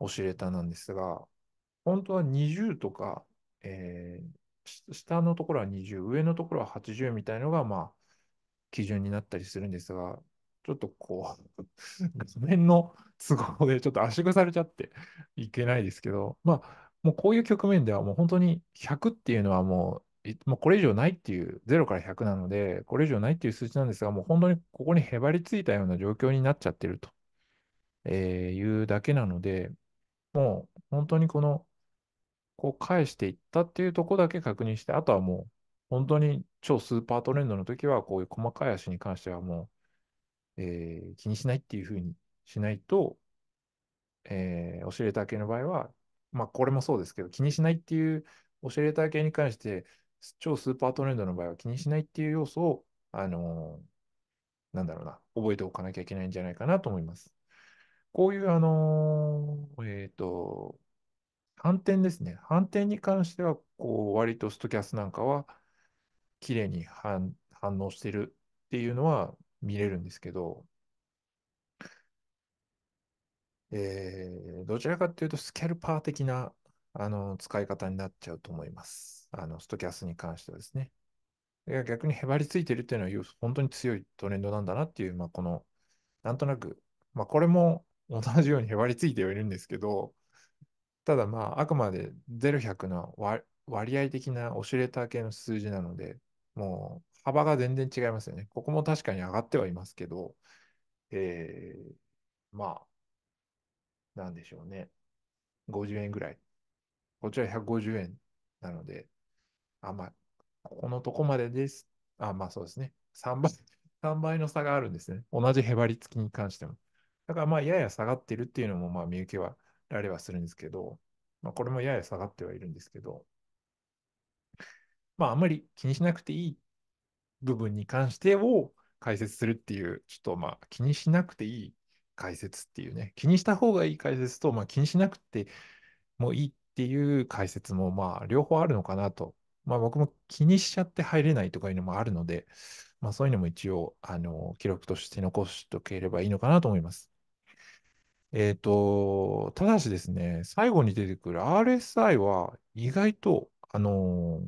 オシレタなんですが、本当は20とか、えー、下のところは20、上のところは80みたいのが、まあ、基準になったりするんですが、ちょっとこう、画面の都合でちょっと圧縮されちゃっていけないですけど、まあ、もうこういう局面ではもう本当に100っていうのはもうもうこれ以上ないっていう、0から100なので、これ以上ないっていう数値なんですが、もう本当にここにへばりついたような状況になっちゃってると、えー、いうだけなので、もう本当にこの、こう返していったっていうとこだけ確認して、あとはもう本当に超スーパートレンドの時は、こういう細かい足に関してはもう、えー、気にしないっていうふうにしないと、えー、オシレーター系の場合は、まあこれもそうですけど、気にしないっていうオシレーター系に関して、超スーパートレンドの場合は気にしないっていう要素を、あのー、なんだろうな、覚えておかなきゃいけないんじゃないかなと思います。こういう、あのー、えっ、ー、と、反転ですね。反転に関しては、こう、割とストキャスなんかは、綺麗に反反応してるっていうのは見れるんですけど、えー、どちらかというと、スキャルパー的なあの使い方になっちゃうと思います。あの、ストキャスに関してはですね。逆にへばりついてるっていうのは、本当に強いトレンドなんだなっていう、まあ、この、なんとなく、まあ、これも同じようにへばりついてはいるんですけど、ただまあ、あくまで0、100の割合的なオシュレーター系の数字なので、もう幅が全然違いますよね。ここも確かに上がってはいますけど、えー、まあ、なんでしょうね。50円ぐらい。こちら150円なので、あ、まあ、ここのとこまでです。あ、まあそうですね。3倍、3 倍の差があるんですね。同じへばりつきに関しても。だからまあ、やや下がってるっていうのも、まあ、見受けはられはするんですけど、まあ、これもやや下がってはいるんですけど、まあ、あんまり気にしなくていい部分に関してを解説するっていう、ちょっとまあ、気にしなくていい解説っていうね、気にした方がいい解説と、まあ、気にしなくてもいいっていう解説も、まあ、両方あるのかなとまあ、僕も気にしちゃって入れないとかいうのもあるので、まあ、そういうのも一応、あの、記録として残しとければいいのかなと思います。えっ、ー、と、ただしですね、最後に出てくる RSI は意外と、あのー、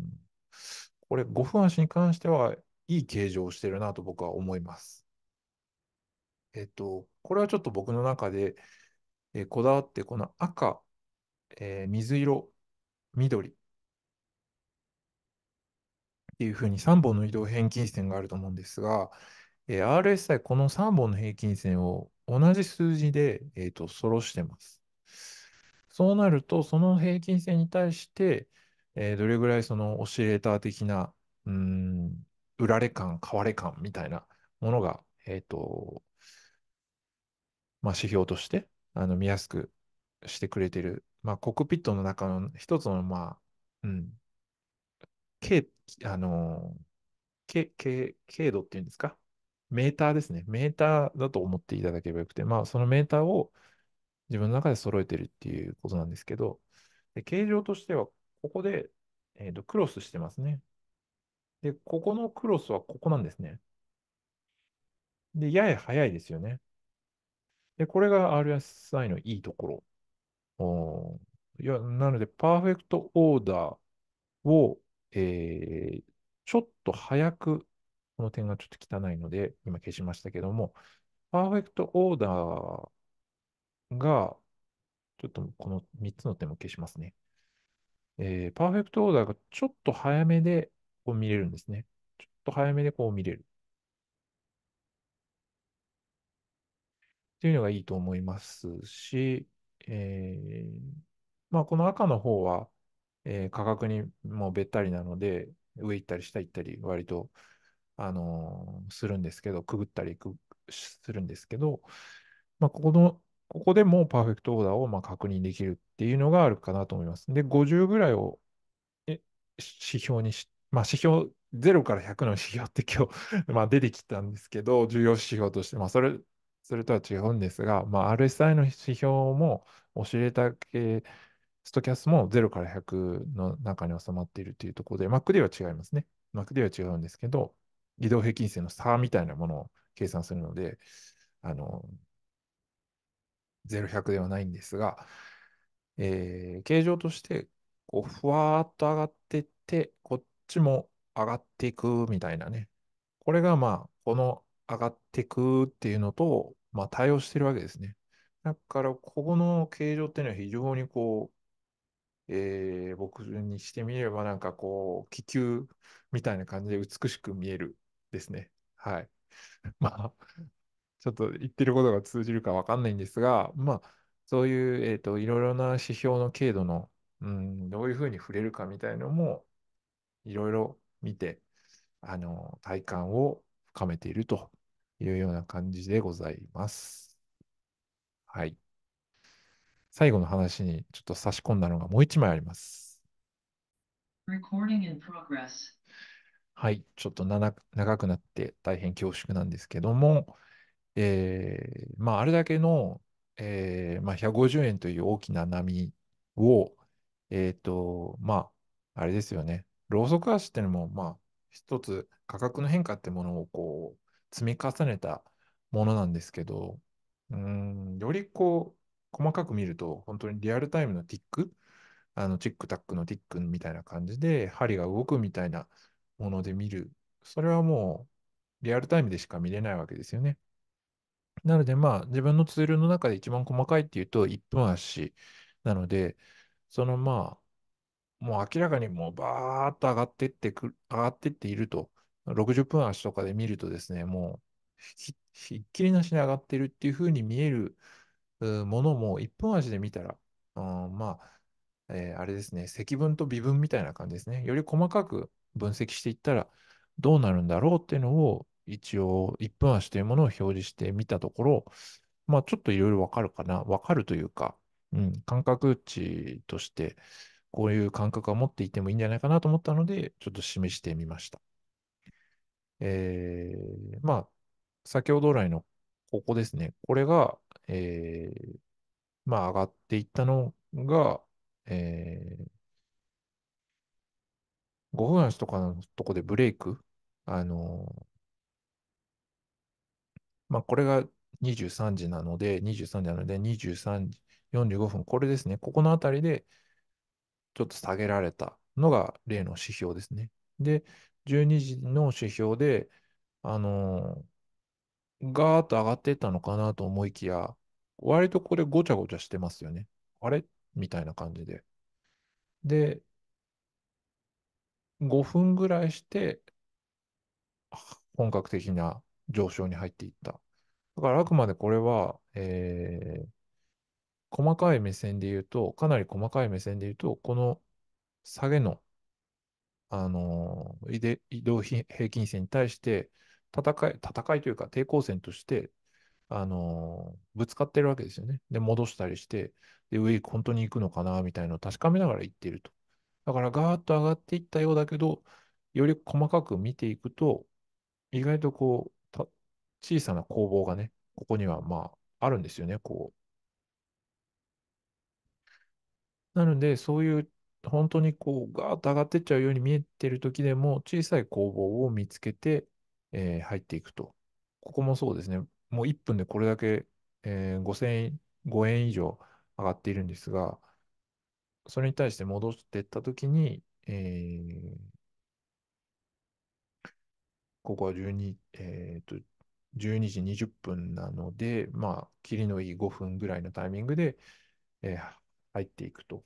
これ、五分足に関してはいい形状をしてるなと僕は思います。えっ、ー、と、これはちょっと僕の中で、えこだわって、この赤、え水色、緑、っていうふうに3本の移動平均線があると思うんですが、え RSI この3本の平均線を同じ数字で、えーと、と揃してます。そうなると、その平均線に対して、えー、どれぐらいそのオシレーター的な、うん、売られ感、買われ感みたいなものが、えっ、ー、と、まあ、指標としてあの見やすくしてくれてる、まあ、コックピットの中の一つの、まあ、うん、形あの、け、け、軽度っていうんですかメーターですね。メーターだと思っていただければよくて、まあ、そのメーターを自分の中で揃えてるっていうことなんですけど、で形状としては、ここで、えーと、とクロスしてますね。で、ここのクロスはここなんですね。で、やや早いですよね。で、これが RSI のいいところ。おいやなので、パーフェクトオーダーをえー、ちょっと早く、この点がちょっと汚いので、今消しましたけども、パーフェクトオーダーが、ちょっとこの3つの点も消しますね。えー、パーフェクトオーダーがちょっと早めでこう見れるんですね。ちょっと早めでこう見れる。っていうのがいいと思いますし、えー、まあ、この赤の方は、えー、価格にもうべったりなので、上行ったり下行ったり、割と、あのー、するんですけど、くぐったりするんですけど、まあ、ここの、ここでもパーフェクトオーダーをま確認できるっていうのがあるかなと思います。で、50ぐらいを指標にし、まあ、指標、0から100の指標って今日 ま出てきたんですけど、重要指標として、まあ、それ、それとは違うんですが、まあ、RSI の指標も、教えた。系ストキャスも0から100の中に収まっているというところで、Mac では違いますね。Mac では違うんですけど、移動平均線の差みたいなものを計算するので、あの、0、100ではないんですが、えー、形状として、こう、ふわーっと上がっていって、こっちも上がっていくみたいなね。これが、まあ、この上がっていくっていうのと、まあ、対応してるわけですね。だから、ここの形状っていうのは非常にこう、えー、僕にしてみればなんかこう気球みたいな感じで美しく見えるですね。はい。まあ、ちょっと言ってることが通じるかわかんないんですが、まあ、そういう、えっ、ー、と、いろいろな指標の軽度の、うん、どういうふうに触れるかみたいのも、いろいろ見て、あの、体感を深めているというような感じでございます。はい。最後の話にちょっと差し込んだのがもう一枚あります。はい、ちょっと長くなって大変恐縮なんですけども、えー、まあ、あれだけの、えー、まあ、150円という大きな波を、えっ、ー、と、まあ、あれですよね、ロうソク足っていうのも、まあ、一つ価格の変化ってものをこう積み重ねたものなんですけど、うん、よりこう、細かく見ると、本当にリアルタイムのティック、あの、チックタックのティックみたいな感じで、針が動くみたいなもので見る。それはもう、リアルタイムでしか見れないわけですよね。なので、まあ、自分のツールの中で一番細かいっていうと、1分足なので、そのまあ、もう明らかにもうバーッと上がってってく、上がってっていると、60分足とかで見るとですね、もうひ、ひっきりなしに上がってるっていう風に見えるものも1分足で見たら、うん、まあ、えー、あれですね、積分と微分みたいな感じですね。より細かく分析していったらどうなるんだろうっていうのを一応1分足というものを表示してみたところ、まあちょっといろいろわかるかな、わかるというか、うん、感覚値としてこういう感覚を持っていてもいいんじゃないかなと思ったので、ちょっと示してみました。えー、まあ、先ほど来のここですね。これが、えー、まあ、上がっていったのが、えー、5分足とかのとこでブレイク、あのー、まあ、これが23時なので、23時なので、23時45分、これですね、ここのあたりでちょっと下げられたのが例の指標ですね。で、12時の指標で、あのー、ガーッと上がっていったのかなと思いきや、割とこれごちゃごちゃしてますよね。あれみたいな感じで。で、5分ぐらいして、本格的な上昇に入っていった。だからあくまでこれは、えー、細かい目線で言うと、かなり細かい目線で言うと、この下げの、あのー、移動平均線に対して、戦い、戦いというか抵抗線としてあの、ぶつかってるわけですよね。で、戻したりして、で、上本当に行くのかな、みたいなのを確かめながら行っていると。だから、ガーッと上がっていったようだけど、より細かく見ていくと、意外とこう、小さな攻防がね、ここにはまあ、あるんですよね、こう。なので、そういう、本当にこう、ガーッと上がっていっちゃうように見えてる時でも、小さい攻防を見つけて、えー、入っていくと。ここもそうですね。もう1分でこれだけ、えー、5000円、5円以上上がっているんですが、それに対して戻っていったときに、えー、ここは12、えー、と、12時20分なので、まあ、切りのいい5分ぐらいのタイミングで、えー、入っていくと。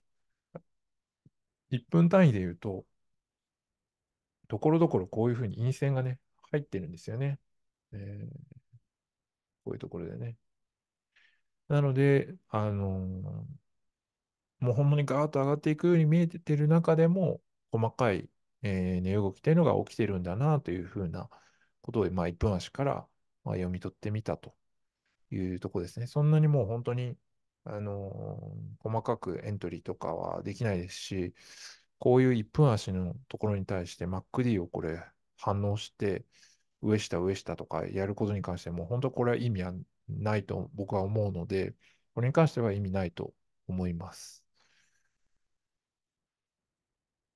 1分単位で言うと、ところどころこういうふうに陰線がね、入ってるんですよね。えーこういうところでね。なので、あのー、もうほんまにガーッと上がっていくように見えてる中でも、細かい、えー、値動きというのが起きてるんだなというふうなことを、まあ、1分足から、まあ、読み取ってみたというとこですね。そんなにもう本当に、あのー、細かくエントリーとかはできないですし、こういう1分足のところに対して MacD をこれ反応して、上下上下とかやることに関しても、本当これは意味はないと僕は思うので、これに関しては意味ないと思います。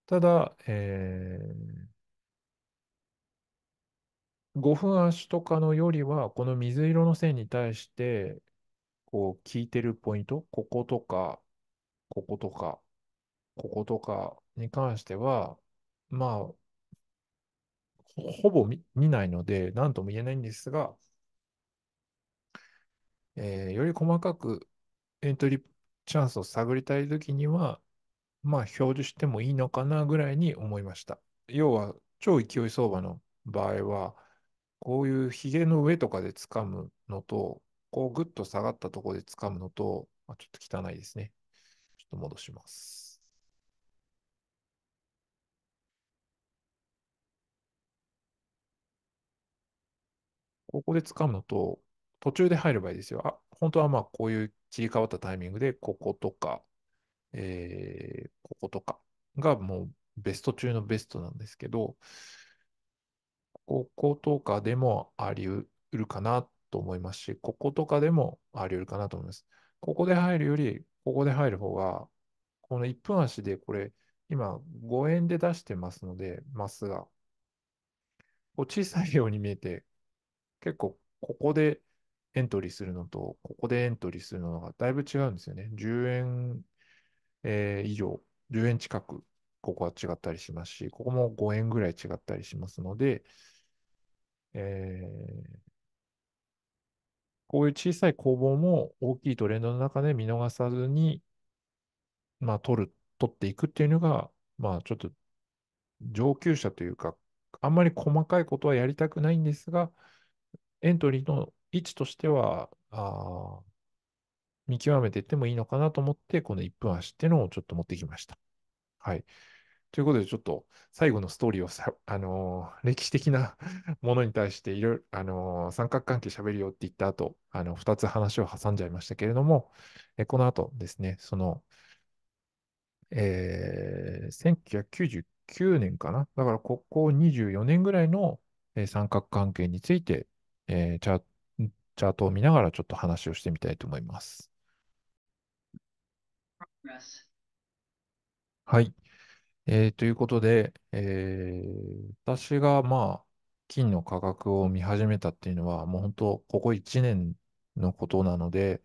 ただ、えー、5分足とかのよりは、この水色の線に対して、こう、効いてるポイント、こことか、こことか、こことかに関しては、まあ、ほぼ見ないので、何とも言えないんですが、えー、より細かくエントリーチャンスを探りたいときには、まあ、表示してもいいのかなぐらいに思いました。要は、超勢い相場の場合は、こういうヒゲの上とかで掴むのと、こうぐっと下がったところで掴むのと、まあ、ちょっと汚いですね。ちょっと戻します。ここで掴むのと、途中で入ればいいですよ。あ本当はまあこういう切り替わったタイミングで、こことか、えー、こことかがもうベスト中のベストなんですけど、こことかでもあり得るかなと思いますし、こことかでもあり得るかなと思います。ここで入るより、ここで入る方が、この1分足でこれ、今5円で出してますので、マスが。こう小さいように見えて、結構ここでエントリーするのと、ここでエントリーするのがだいぶ違うんですよね。10円、えー、以上、10円近く、ここは違ったりしますし、ここも5円ぐらい違ったりしますので、えー、こういう小さい工房も大きいトレンドの中で見逃さずに、まあ、取る、取っていくっていうのが、まあ、ちょっと上級者というか、あんまり細かいことはやりたくないんですが、エントリーの位置としては、あ見極めていってもいいのかなと思って、この1分足っていうのをちょっと持ってきました。はい。ということで、ちょっと最後のストーリーをさ、あのー、歴史的な ものに対していろいろ、あのー、三角関係喋るよって言った後、あの、2つ話を挟んじゃいましたけれども、えこの後ですね、その、えー、1999年かな。だから、ここ24年ぐらいの、え三角関係についてえー、チャチャートを見ながらちょっと話をしてみたいと思います。はい。えー、ということで、えー、私がまあ、金の価格を見始めたっていうのは、もう本当、ここ1年のことなので、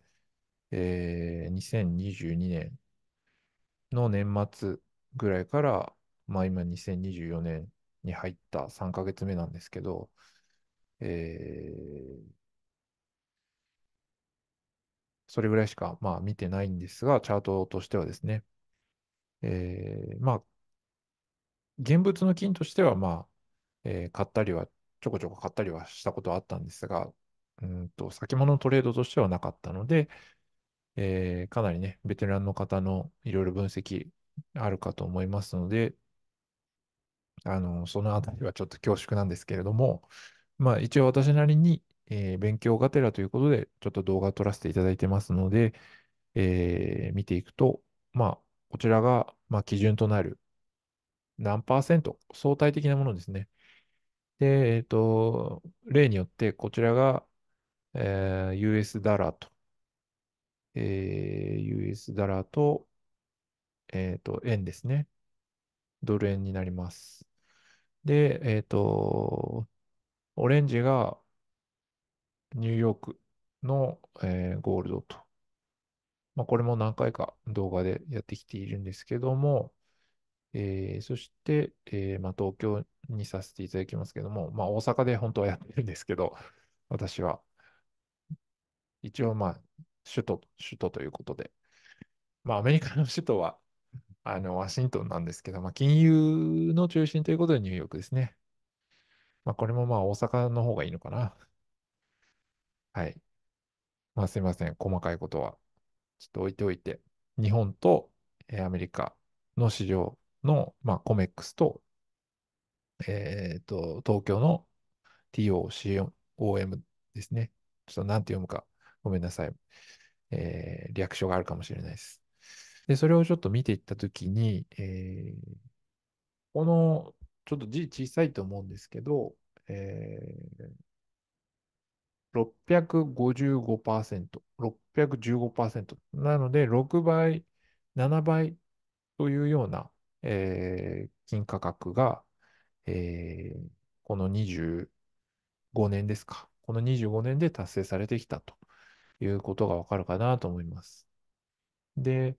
えー、2022年の年末ぐらいから、まあ今2024年に入った3ヶ月目なんですけど、えー、それぐらいしか、まあ、見てないんですが、チャートとしてはですね、えー、まあ、現物の金としては、まあ、えー、買ったりは、ちょこちょこ買ったりはしたことはあったんですが、うんと、先物のトレードとしてはなかったので、えー、かなりね、ベテランの方のいろいろ分析あるかと思いますので、あの、そのあたりはちょっと恐縮なんですけれども、まあ、一応私なりに、えー、勉強がてらということで、ちょっと動画を撮らせていただいてますので、えー、見ていくと、まあ、こちらが、まあ、基準となる何パーセント、相対的なものですね。で、えっ、ー、と、例によって、こちらが、えー、US ダラーと、えー、US ダラーと、えっ、ー、と、円ですね。ドル円になります。で、えっ、ー、と、オレンジがニューヨークの、えー、ゴールドと。まあ、これも何回か動画でやってきているんですけども、えー、そして、えー、まあ、東京にさせていただきますけども、まあ、大阪で本当はやってるんですけど、私は。一応、まあ、首都、首都ということで。まあ、アメリカの首都は、あの、ワシントンなんですけど、まあ、金融の中心ということでニューヨークですね。まあ、これもまあ大阪の方がいいのかな。はい。まあ、すいません。細かいことは。ちょっと置いておいて。日本とアメリカの市場の、まあ、コメックスと、えっ、ー、と、東京の TOCOM ですね。ちょっと何て読むか。ごめんなさい。えー、略称があるかもしれないです。で、それをちょっと見ていったときに、えー、このちょっと字小さいと思うんですけど、えー、655%、615%。なので、6倍、7倍というような、えー、金価格が、えー、この25年ですか。この25年で達成されてきたということがわかるかなと思います。で、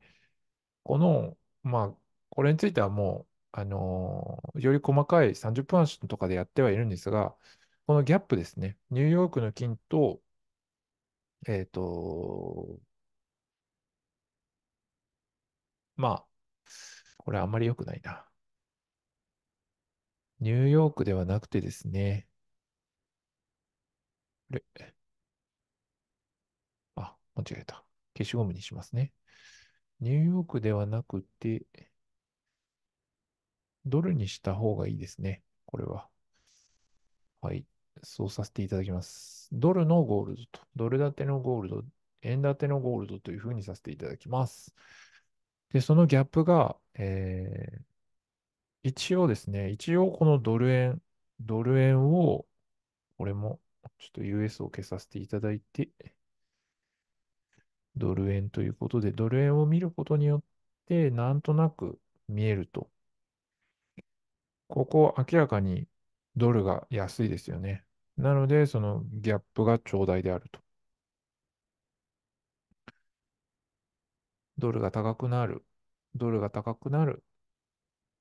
この、まあ、これについてはもうあのー、より細かい30分足とかでやってはいるんですが、このギャップですね、ニューヨークの金と、えっ、ー、と、まあ、これあんまり良くないな。ニューヨークではなくてですね、あ、間違えた。消しゴムにしますね。ニューヨークではなくて、ドルにした方がいいですね。これは。はい。そうさせていただきます。ドルのゴールドと、ドル建てのゴールド、円建てのゴールドというふうにさせていただきます。で、そのギャップが、えー、一応ですね、一応このドル円、ドル円を、これも、ちょっと US を消させていただいて、ドル円ということで、ドル円を見ることによって、なんとなく見えるとここ明らかにドルが安いですよね。なので、そのギャップが頂戴であると。ドルが高くなる、ドルが高くなる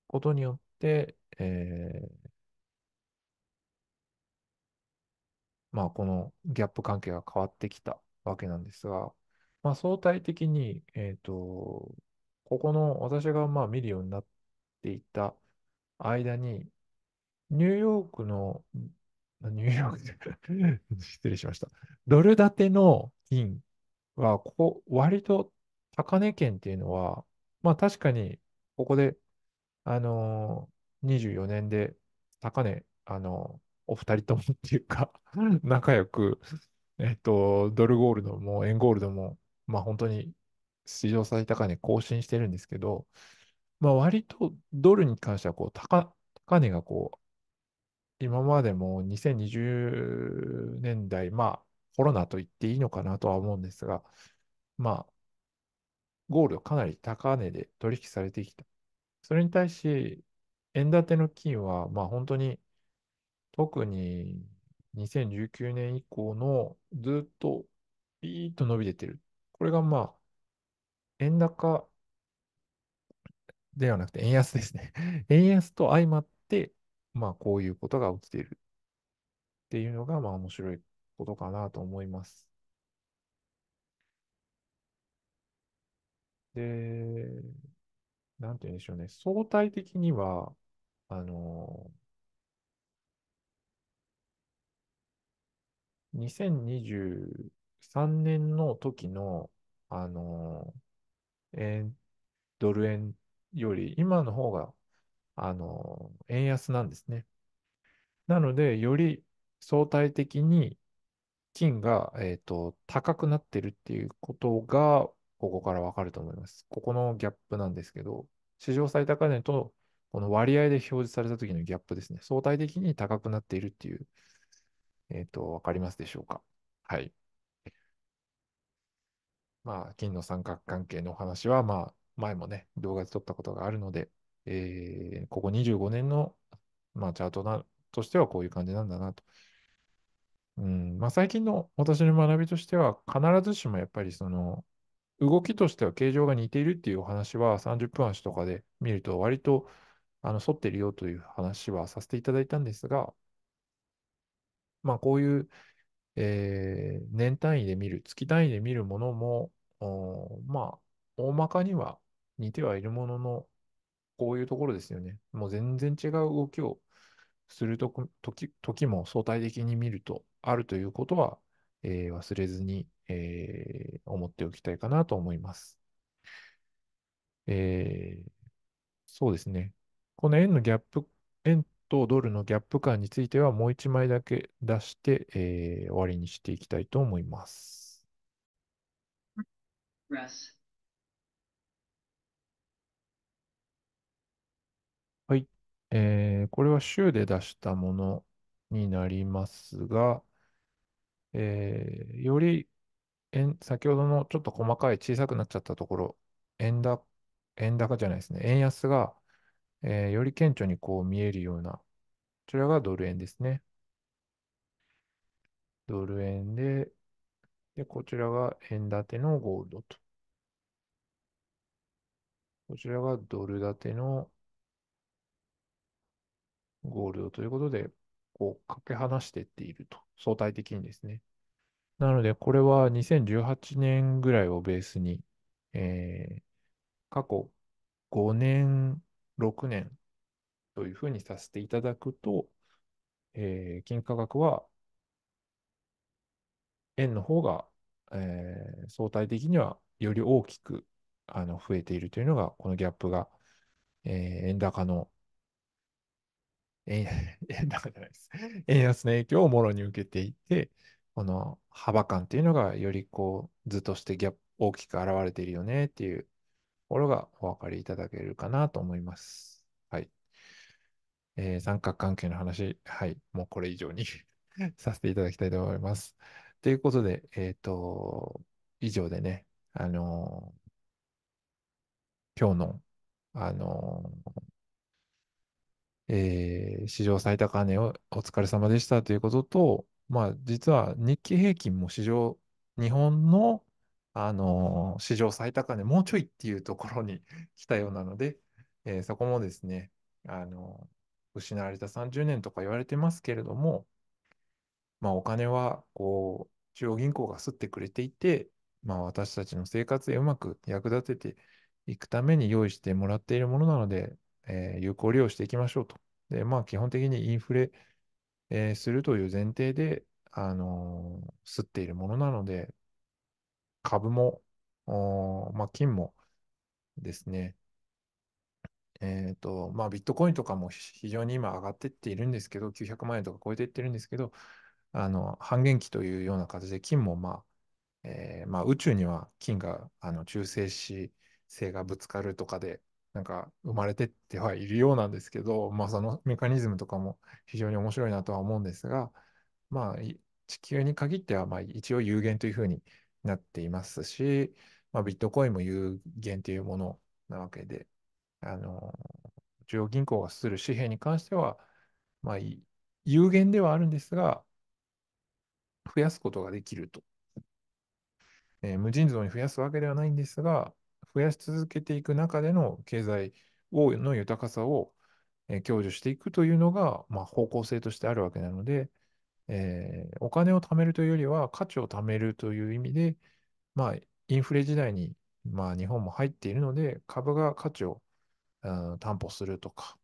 ことによって、えー、まあ、このギャップ関係が変わってきたわけなんですが、まあ、相対的に、えっ、ー、と、ここの私がまあ見るようになっていた間に、ニューヨークの、ニューヨーク 失礼しました。ドル建ての金は、ここ、割と高値圏っていうのは、まあ確かに、ここで、あのー、24年で高値、あのー、お二人ともっていうか 仲良く、えっと、ドルゴールドも円ゴールドも、まあ本当に史上最高値更新してるんですけど、まあ、割とドルに関してはこう高、高値がこう、今までも2020年代、まあ、コロナと言っていいのかなとは思うんですが、まあ、ゴールドかなり高値で取引されてきた。それに対し、円建ての金は、まあ本当に、特に2019年以降のずっとビーッと伸びててる。これがまあ、円高ではなくて円安ですね。円安と相まって、まあ、こういうことが起きているっていうのが、まあ、面白いことかなと思います。で、なんて言うんでしょうね。相対的には、あの、2023年の時の、あの、円、ドル円より今の方が、あの、円安なんですね。なので、より相対的に金が、えーと、高くなってるっていうことが、ここからわかると思います。ここのギャップなんですけど、史上最高値とこの割合で表示された時のギャップですね。相対的に高くなっているっていう、えっ、ー、と、わかりますでしょうか。はい。まあ、金の三角関係の話は、まあ、前もね、動画で撮ったことがあるので、えー、ここ25年の、まあ、チャートなとしてはこういう感じなんだなと。うんまあ、最近の私の学びとしては、必ずしもやっぱりその、動きとしては形状が似ているっていうお話は30分足とかで見ると割とあの沿ってるよという話はさせていただいたんですが、まあこういう、えー、年単位で見る、月単位で見るものも、まあ大まかには似てはいるものの、こういうところですよね。もう全然違う動きをすると時時も相対的に見るとあるということは、えー、忘れずに、えー、思っておきたいかなと思います。えー、そうですね。この円のギャップ、円とドルのギャップ感についてはもう1枚だけ出して、えー、終わりにしていきたいと思います。r s えー、これは週で出したものになりますが、えー、より円、先ほどのちょっと細かい小さくなっちゃったところ、円高、円高じゃないですね。円安が、えー、より顕著にこう見えるような、こちらがドル円ですね。ドル円で、で、こちらが円建てのゴールドと。こちらがドル建てのゴールドということで、こう、かけ離してっていると、相対的にですね。なので、これは2018年ぐらいをベースに、えー、過去5年、6年というふうにさせていただくと、えー、金価格は円の方が、えー、相対的にはより大きくあの増えているというのが、このギャップが、えー、円高の円 じゃないです。円安の影響をもろに受けていて、この幅感っていうのがよりこう図としてギャップ大きく現れているよねっていうところがお分かりいただけるかなと思います。はい。えー、三角関係の話、はい、もうこれ以上に させていただきたいと思います。ということで、えっ、ー、と、以上でね、あのー、今日の、あのーえー、史上最高値をお疲れ様でしたということと、まあ、実は日経平均も史上、日本の、あのー、史上最高値、もうちょいっていうところに来たようなので、えー、そこもですね、あのー、失われた30年とか言われてますけれども、まあ、お金はこう中央銀行がすってくれていて、まあ、私たちの生活へうまく役立てていくために用意してもらっているものなので、えー、有効利用していきましょうと。で、まあ、基本的にインフレ、えー、するという前提で、あのー、吸っているものなので、株も、まあ、金もですね、えっ、と、まあ、ビットコインとかも非常に今上がってっているんですけど、900万円とか超えていってるんですけど、あの、半減期というような形で、金もまあ、えー、まあ、宇宙には金が、あの、中性子性がぶつかるとかで、なんか生まれてってはいるようなんですけど、まあ、そのメカニズムとかも非常に面白いなとは思うんですが、まあ、地球に限ってはまあ一応有限というふうになっていますし、まあ、ビットコインも有限というものなわけで、あの中央銀行がする紙幣に関しては、まあ、有限ではあるんですが、増やすことができると。えー、無尽蔵に増やすわけではないんですが、増やし続けていく中での経済をの豊かさを、えー、享受していくというのが、まあ、方向性としてあるわけなので、えー、お金を貯めるというよりは価値を貯めるという意味で、まあ、インフレ時代に、まあ、日本も入っているので株が価値を、担保するとか、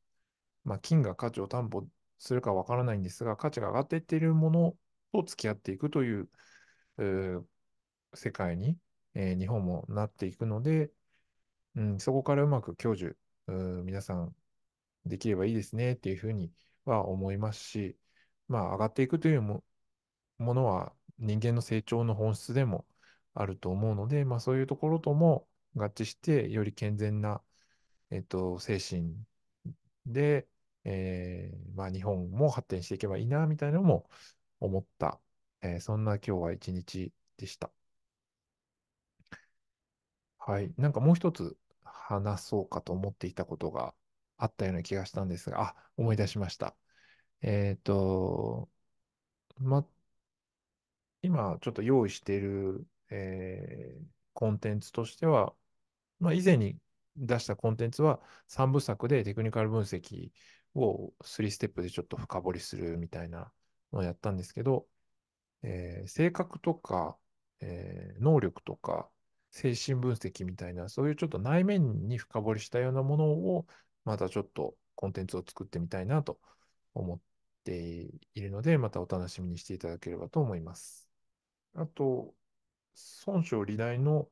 まあ、金が価値を担保するかわからないんですが価値が上がっていっているものと付き合っていくという世界に、えー、日本もなっていくので、うん、そこからうまく享受、うん、皆さんできればいいですねっていうふうには思いますし、まあ、上がっていくというものは人間の成長の本質でもあると思うので、まあ、そういうところとも合致して、より健全な、えっと、精神で、えー、まあ、日本も発展していけばいいなみたいなのも思った、えー、そんな今日は一日でした。はい。なんかもう一つ話そうかと思っていたことがあったような気がしたんですが、あ、思い出しました。えっと、ま、今ちょっと用意している、えーコンテンツとしては、まあ、以前に出したコンテンツは3部作でテクニカル分析を3ステップでちょっと深掘りするみたいなのをやったんですけど、えー性格とか、えー能力とか、精神分析みたいな、そういうちょっと内面に深掘りしたようなものを、またちょっとコンテンツを作ってみたいなと思っているので、またお楽しみにしていただければと思います。あと、孫章理大の、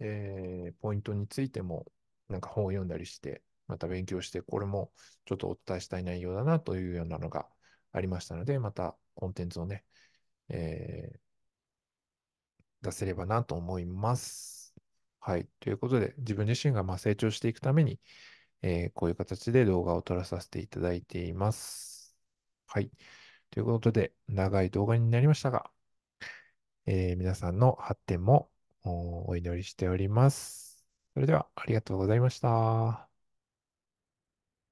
えー、ポイントについても、なんか本を読んだりして、また勉強して、これもちょっとお伝えしたい内容だなというようなのがありましたので、またコンテンツをね、えー、出せればなと思います。はい。ということで、自分自身がま成長していくために、えー、こういう形で動画を撮らさせていただいています。はい。ということで、長い動画になりましたが、えー、皆さんの発展もお祈りしております。それでは、ありがとうございました。